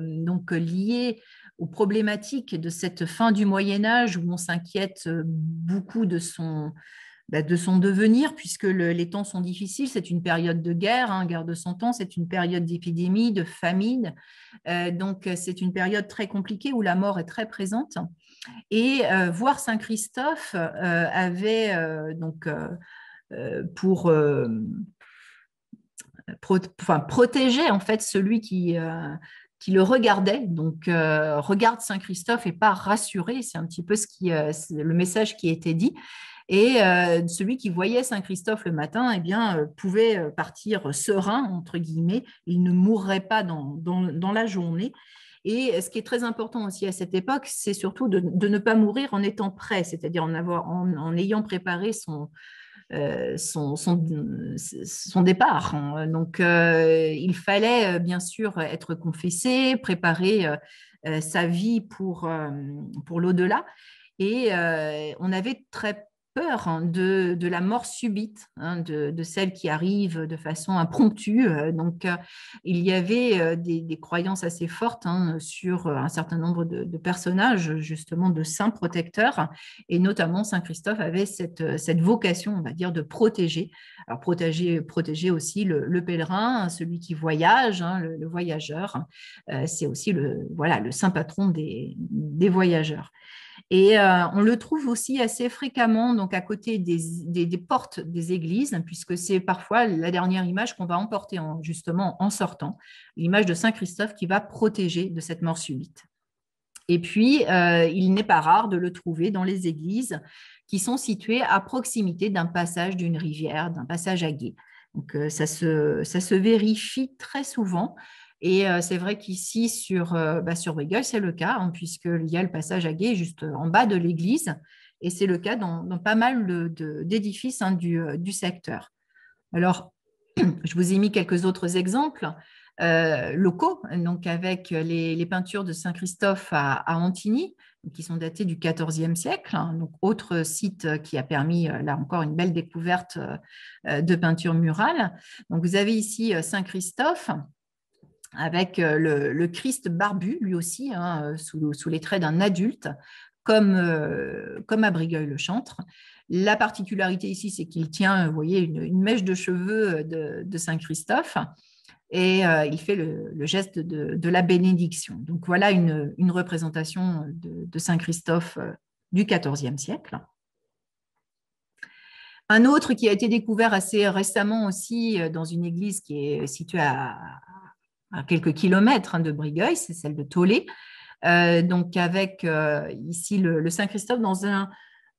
donc liée aux problématiques de cette fin du Moyen Âge où on s'inquiète euh, beaucoup de son, bah, de son devenir, puisque les temps sont difficiles. C'est une période de guerre, hein, guerre de 100 ans, c'est une période d'épidémie, de famine. Euh, donc, c'est une période très compliquée où la mort est très présente. Et euh, voir Saint-Christophe avait donc pour. protéger en fait celui qui, qui le regardait, Donc, euh, regarde Saint-Christophe et pas rassuré, c'est un petit peu ce qui, euh, est le message qui était dit. Et euh, celui qui voyait Saint-Christophe le matin, et eh bien, pouvait partir serein, entre guillemets, il ne mourrait pas dans, dans, la journée. Et ce qui est très important aussi à cette époque, c'est surtout de, ne pas mourir en étant prêt, c'est-à-dire en, en ayant préparé son, euh, son, départ. Hein. Donc, euh, il fallait euh, bien sûr être confessé, préparer sa vie pour, pour l'au-delà. Et on avait très peur hein, de, la mort subite, hein, de, celle qui arrive de façon impromptue. Euh, donc, euh, il y avait euh, des, croyances assez fortes hein, sur un certain nombre de, personnages, justement, de saints protecteurs. Et notamment, Saint Christophe avait cette, vocation, on va dire, de protéger. Alors, protéger, protéger aussi le, pèlerin, celui qui voyage, le, voyageur. C'est aussi le, voilà, le saint patron des voyageurs. Et euh, on le trouve aussi assez fréquemment, donc à côté des, portes des églises, puisque c'est parfois la dernière image qu'on va emporter en, justement en sortant, l'image de Saint Christophe qui va protéger de cette mort subite. Et puis, euh, il n'est pas rare de le trouver dans les églises qui sont situées à proximité d'un passage d'une rivière, d'un passage à gué. Donc, euh, ça, se, ça se vérifie très souvent. Et euh, c'est vrai qu'ici, sur, euh, bah, c'est le cas, hein, puisqu'il y a le passage à gué juste euh, en bas de l'église. Et c'est le cas dans, pas mal d'édifices hein, du, secteur. Alors, *clears throat* je vous ai mis quelques autres exemples locaux, donc avec les, peintures de Saint-Christophe à, Antigny, qui sont datées du XIVe siècle. Hein. donc, autre site qui a permis, là encore, une belle découverte de peinture murale. Donc, vous avez ici Saint-Christophe avec euh, le, Christ barbu, lui aussi, hein, euh, sous, les traits d'un adulte, comme, euh, à comme le chantre. La particularité ici, c'est qu'il tient, voyez, une, mèche de cheveux de, Saint Christophe et il fait le, geste de, la bénédiction. Donc voilà une, représentation de, de, Saint Christophe du XIVe siècle. Un autre qui a été découvert assez récemment aussi dans une église qui est située à, à quelques kilomètres hein, de Brigueuil, c'est celle de Tolé. Euh, donc avec euh, ici le, Saint-Christophe dans un,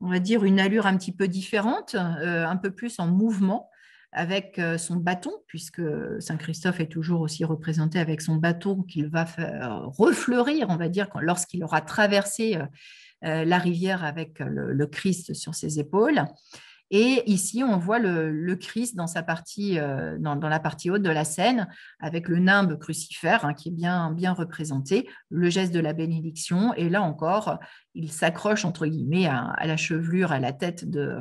on va dire une allure un petit peu différente, euh, un peu plus en mouvement avec son bâton, puisque Saint-Christophe est toujours aussi représenté avec son bâton qu'il va faire refleurir, on va dire, lorsqu'il aura traversé la rivière avec le Christ sur ses épaules. Et ici, on voit le, Christ euh, dans, la partie haute de la scène, avec le nimbe crucifère hein, qui est bien, bien représenté, le geste de la bénédiction. Et là encore, il s'accroche, entre guillemets, à, la chevelure, à la tête de,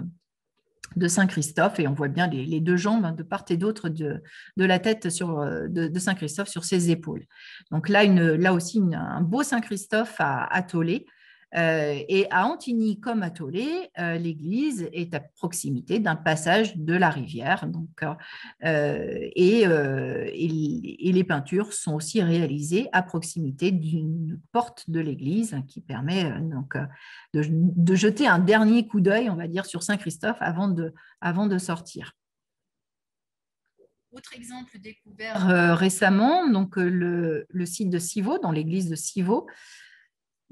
Saint Christophe. Et on voit bien les, deux jambes hein, de part et d'autre de, la tête euh, de, Saint Christophe sur ses épaules. Donc là, là aussi, un beau Saint Christophe à, à euh, et à Antigny comme à Tolé, euh, l'église est à proximité d'un passage de la rivière. Donc, euh, et, les peintures sont aussi réalisées à proximité d'une porte de l'église qui permet donc de, jeter un dernier coup d'œil, on va dire, sur Saint-Christophe avant de, sortir. Autre exemple découvert récemment, donc le, le, site de Civaux, dans l'église de Civaux,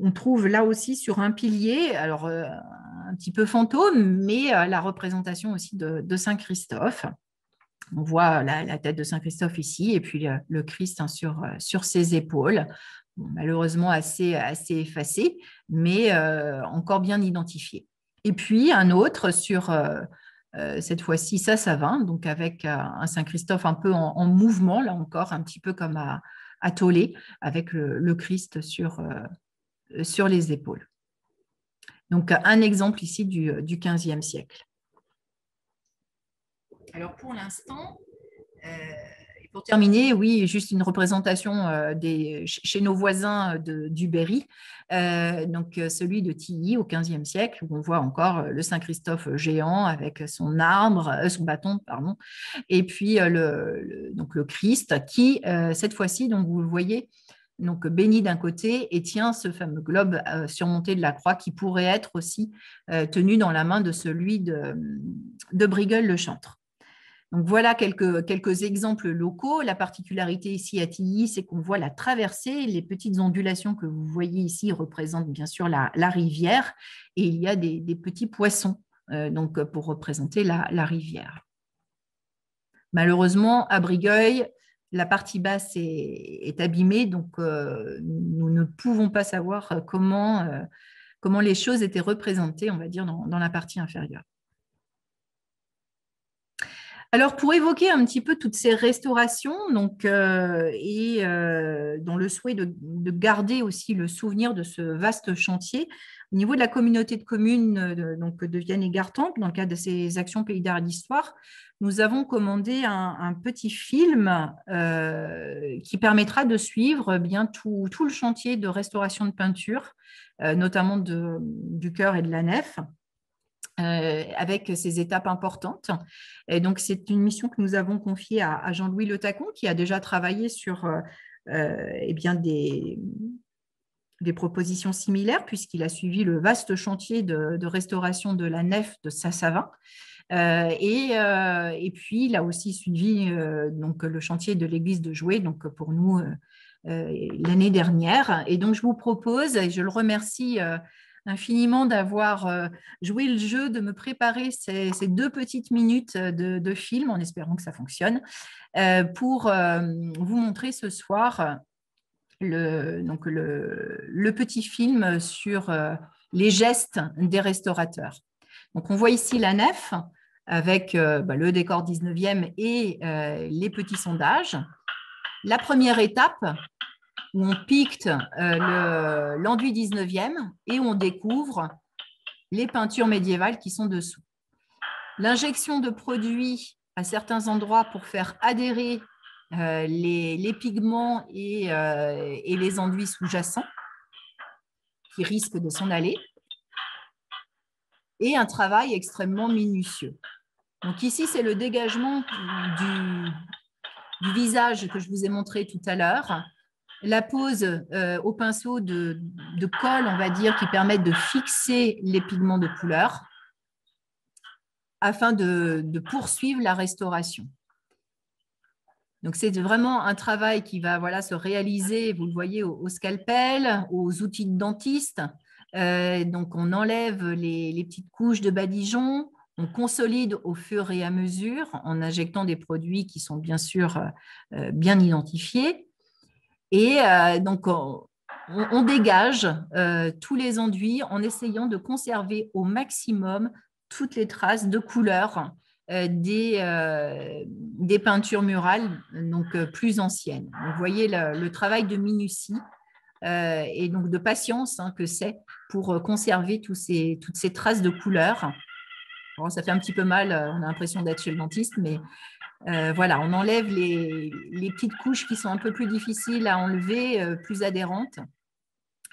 on trouve là aussi sur un pilier, alors euh, un petit peu fantôme, mais euh, la représentation aussi de, Saint Christophe. On voit la, tête de Saint Christophe ici, et puis euh, le Christ hein, sur, sur ses épaules, malheureusement assez, assez effacé, mais encore bien identifié. Et puis un autre sur cette fois-ci ça, ça va, donc avec un Saint Christophe un peu en, mouvement, là encore, un petit peu comme à, à avec le Christ sur, euh, sur les épaules. Donc, un exemple ici du, euh, du siècle. Alors, pour l'instant, euh, pour terminer, oui, juste une représentation des, chez nos voisins de, du Berry, donc celui de Tilly au 15 siècle, où on voit encore le Saint-Christophe géant avec son arbre, son bâton, pardon, et puis le, donc le Christ qui, cette fois-ci, donc vous le voyez, donc béni d'un côté, et tient ce fameux globe euh, surmonté de la croix qui pourrait être aussi euh, tenu dans la main de celui de, de le chantre. Donc voilà quelques, quelques exemples locaux. La particularité ici à Tilly, c'est qu'on voit la traversée. Les petites ondulations que vous voyez ici représentent bien sûr la, rivière, et il y a des, petits poissons euh, donc pour représenter la, la rivière. Malheureusement, à Brigueuil, la partie basse est, abîmée, donc euh, nous ne pouvons pas savoir euh, comment, euh, comment les choses étaient représentées, on va dire, dans la partie inférieure. Alors, pour évoquer un petit peu toutes ces restaurations, euh, et euh, dans le souhait de, garder aussi le souvenir de ce vaste chantier, au niveau de la communauté de communes euh, de, donc, de Vienne et Gartempe, dans le cadre de ces actions Pays d'art et d'histoire, nous avons commandé un, petit film qui permettra de suivre eh bien tout, le chantier de restauration de peinture, notamment du chœur et de la nef. Euh, avec ces étapes importantes. Et donc, c'est une mission que nous avons confiée à, Jean-Louis Le Tacon, qui a déjà travaillé sur euh, euh, eh bien des, propositions similaires, puisqu'il a suivi le vaste chantier de, restauration de la nef de Sassavin. et, puis, il a aussi suivi donc, le chantier de l'église de Joué, donc pour nous, l'année dernière. Et donc, je vous propose, et je le remercie infiniment d'avoir euh, joué le jeu, de me préparer ces, deux petites minutes euh, de, film, en espérant que ça fonctionne, euh, pour vous montrer ce soir le, donc le, petit film sur les gestes des restaurateurs. Donc on voit ici la nef avec bah, le décor 19e et les petits sondages. La première étape, où on picte euh, l'enduit 19e et on découvre les peintures médiévales qui sont dessous. L'injection de produits à certains endroits pour faire adhérer euh, les, pigments euh, et, les enduits sous-jacents qui risquent de s'en aller et un travail extrêmement minutieux. Donc ici, c'est le dégagement du, visage que je vous ai montré tout à l'heure la pose euh, au pinceau de, colle, on va dire, qui permettent de fixer les pigments de couleur afin de, poursuivre la restauration. Donc c'est vraiment un travail qui va voilà, se réaliser, vous le voyez, au, scalpel, aux outils de dentiste. Euh, donc on enlève les, petites couches de badigeon, on consolide au fur et à mesure en injectant des produits qui sont bien sûr euh, bien identifiés. Et euh, donc, on, dégage euh, tous les enduits en essayant de conserver au maximum toutes les traces de couleurs euh, des, des, peintures murales donc, plus anciennes. vous voyez le, travail de minutie et donc de patience hein, que c'est pour conserver tous toutes ces traces de couleurs. Bon, ça fait un petit peu mal, on a l'impression d'être chez le dentiste, mais euh, voilà, on enlève les, petites couches qui sont un peu plus difficiles à enlever, euh, plus adhérentes,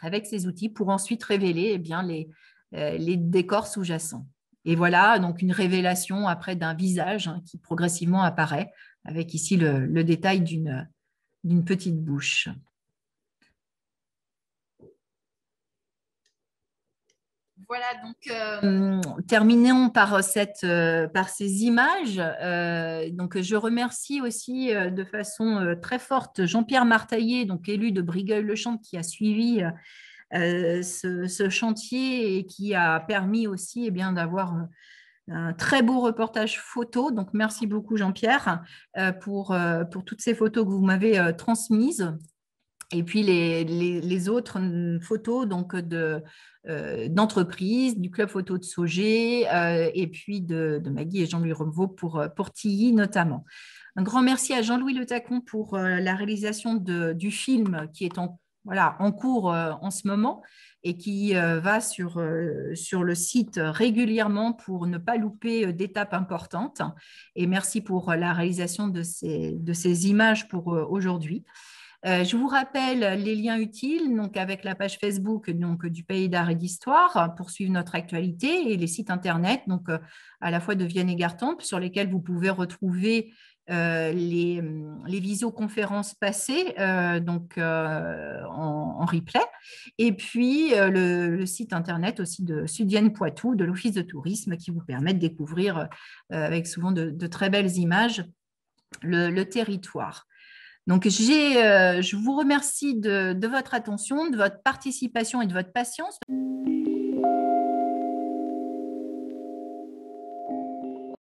avec ces outils pour ensuite révéler eh bien, euh, les, décors sous-jacents. Et voilà donc une révélation après d'un visage hein, qui progressivement apparaît, avec ici le détail d'une petite bouche. Voilà, donc euh, hum, terminons par, euh, euh, par ces images. donc, je remercie aussi de façon très forte Jean-Pierre Martaillet, donc élu de Brigueuil-le-Champ, qui a suivi ce, chantier et qui a permis aussi et eh bien d'avoir un très beau reportage photo. Donc, merci beaucoup, Jean-Pierre, pour, pour toutes ces photos que vous m'avez transmises. Et puis les, autres hum, photos donc de euh, du club photo de Sogé euh, et puis de, Maggie et Jean-Louis Reveau euh, pour, Tilly notamment. Un grand merci à Jean-Louis Le Tacon pour la réalisation du film qui est en, cours en ce moment et qui va sur, sur le site régulièrement pour ne pas louper d'étapes importantes. Et merci pour la réalisation de ces, de ces images pour aujourd'hui. Euh, je vous rappelle les liens utiles avec la page Facebook du Pays d'Art et d'Histoire euh, pour suivre notre actualité et les sites internet euh, à la fois de Vienne et Gartempe sur lesquels vous pouvez retrouver mm, les, visioconférences passées en, replay, et puis le, site internet aussi de Sudienne Poitou, de l'Office de tourisme, qui vous permet de découvrir, avec souvent de, très belles images, le territoire. Donc, euh, je vous remercie de, de votre attention, de votre participation et de votre patience.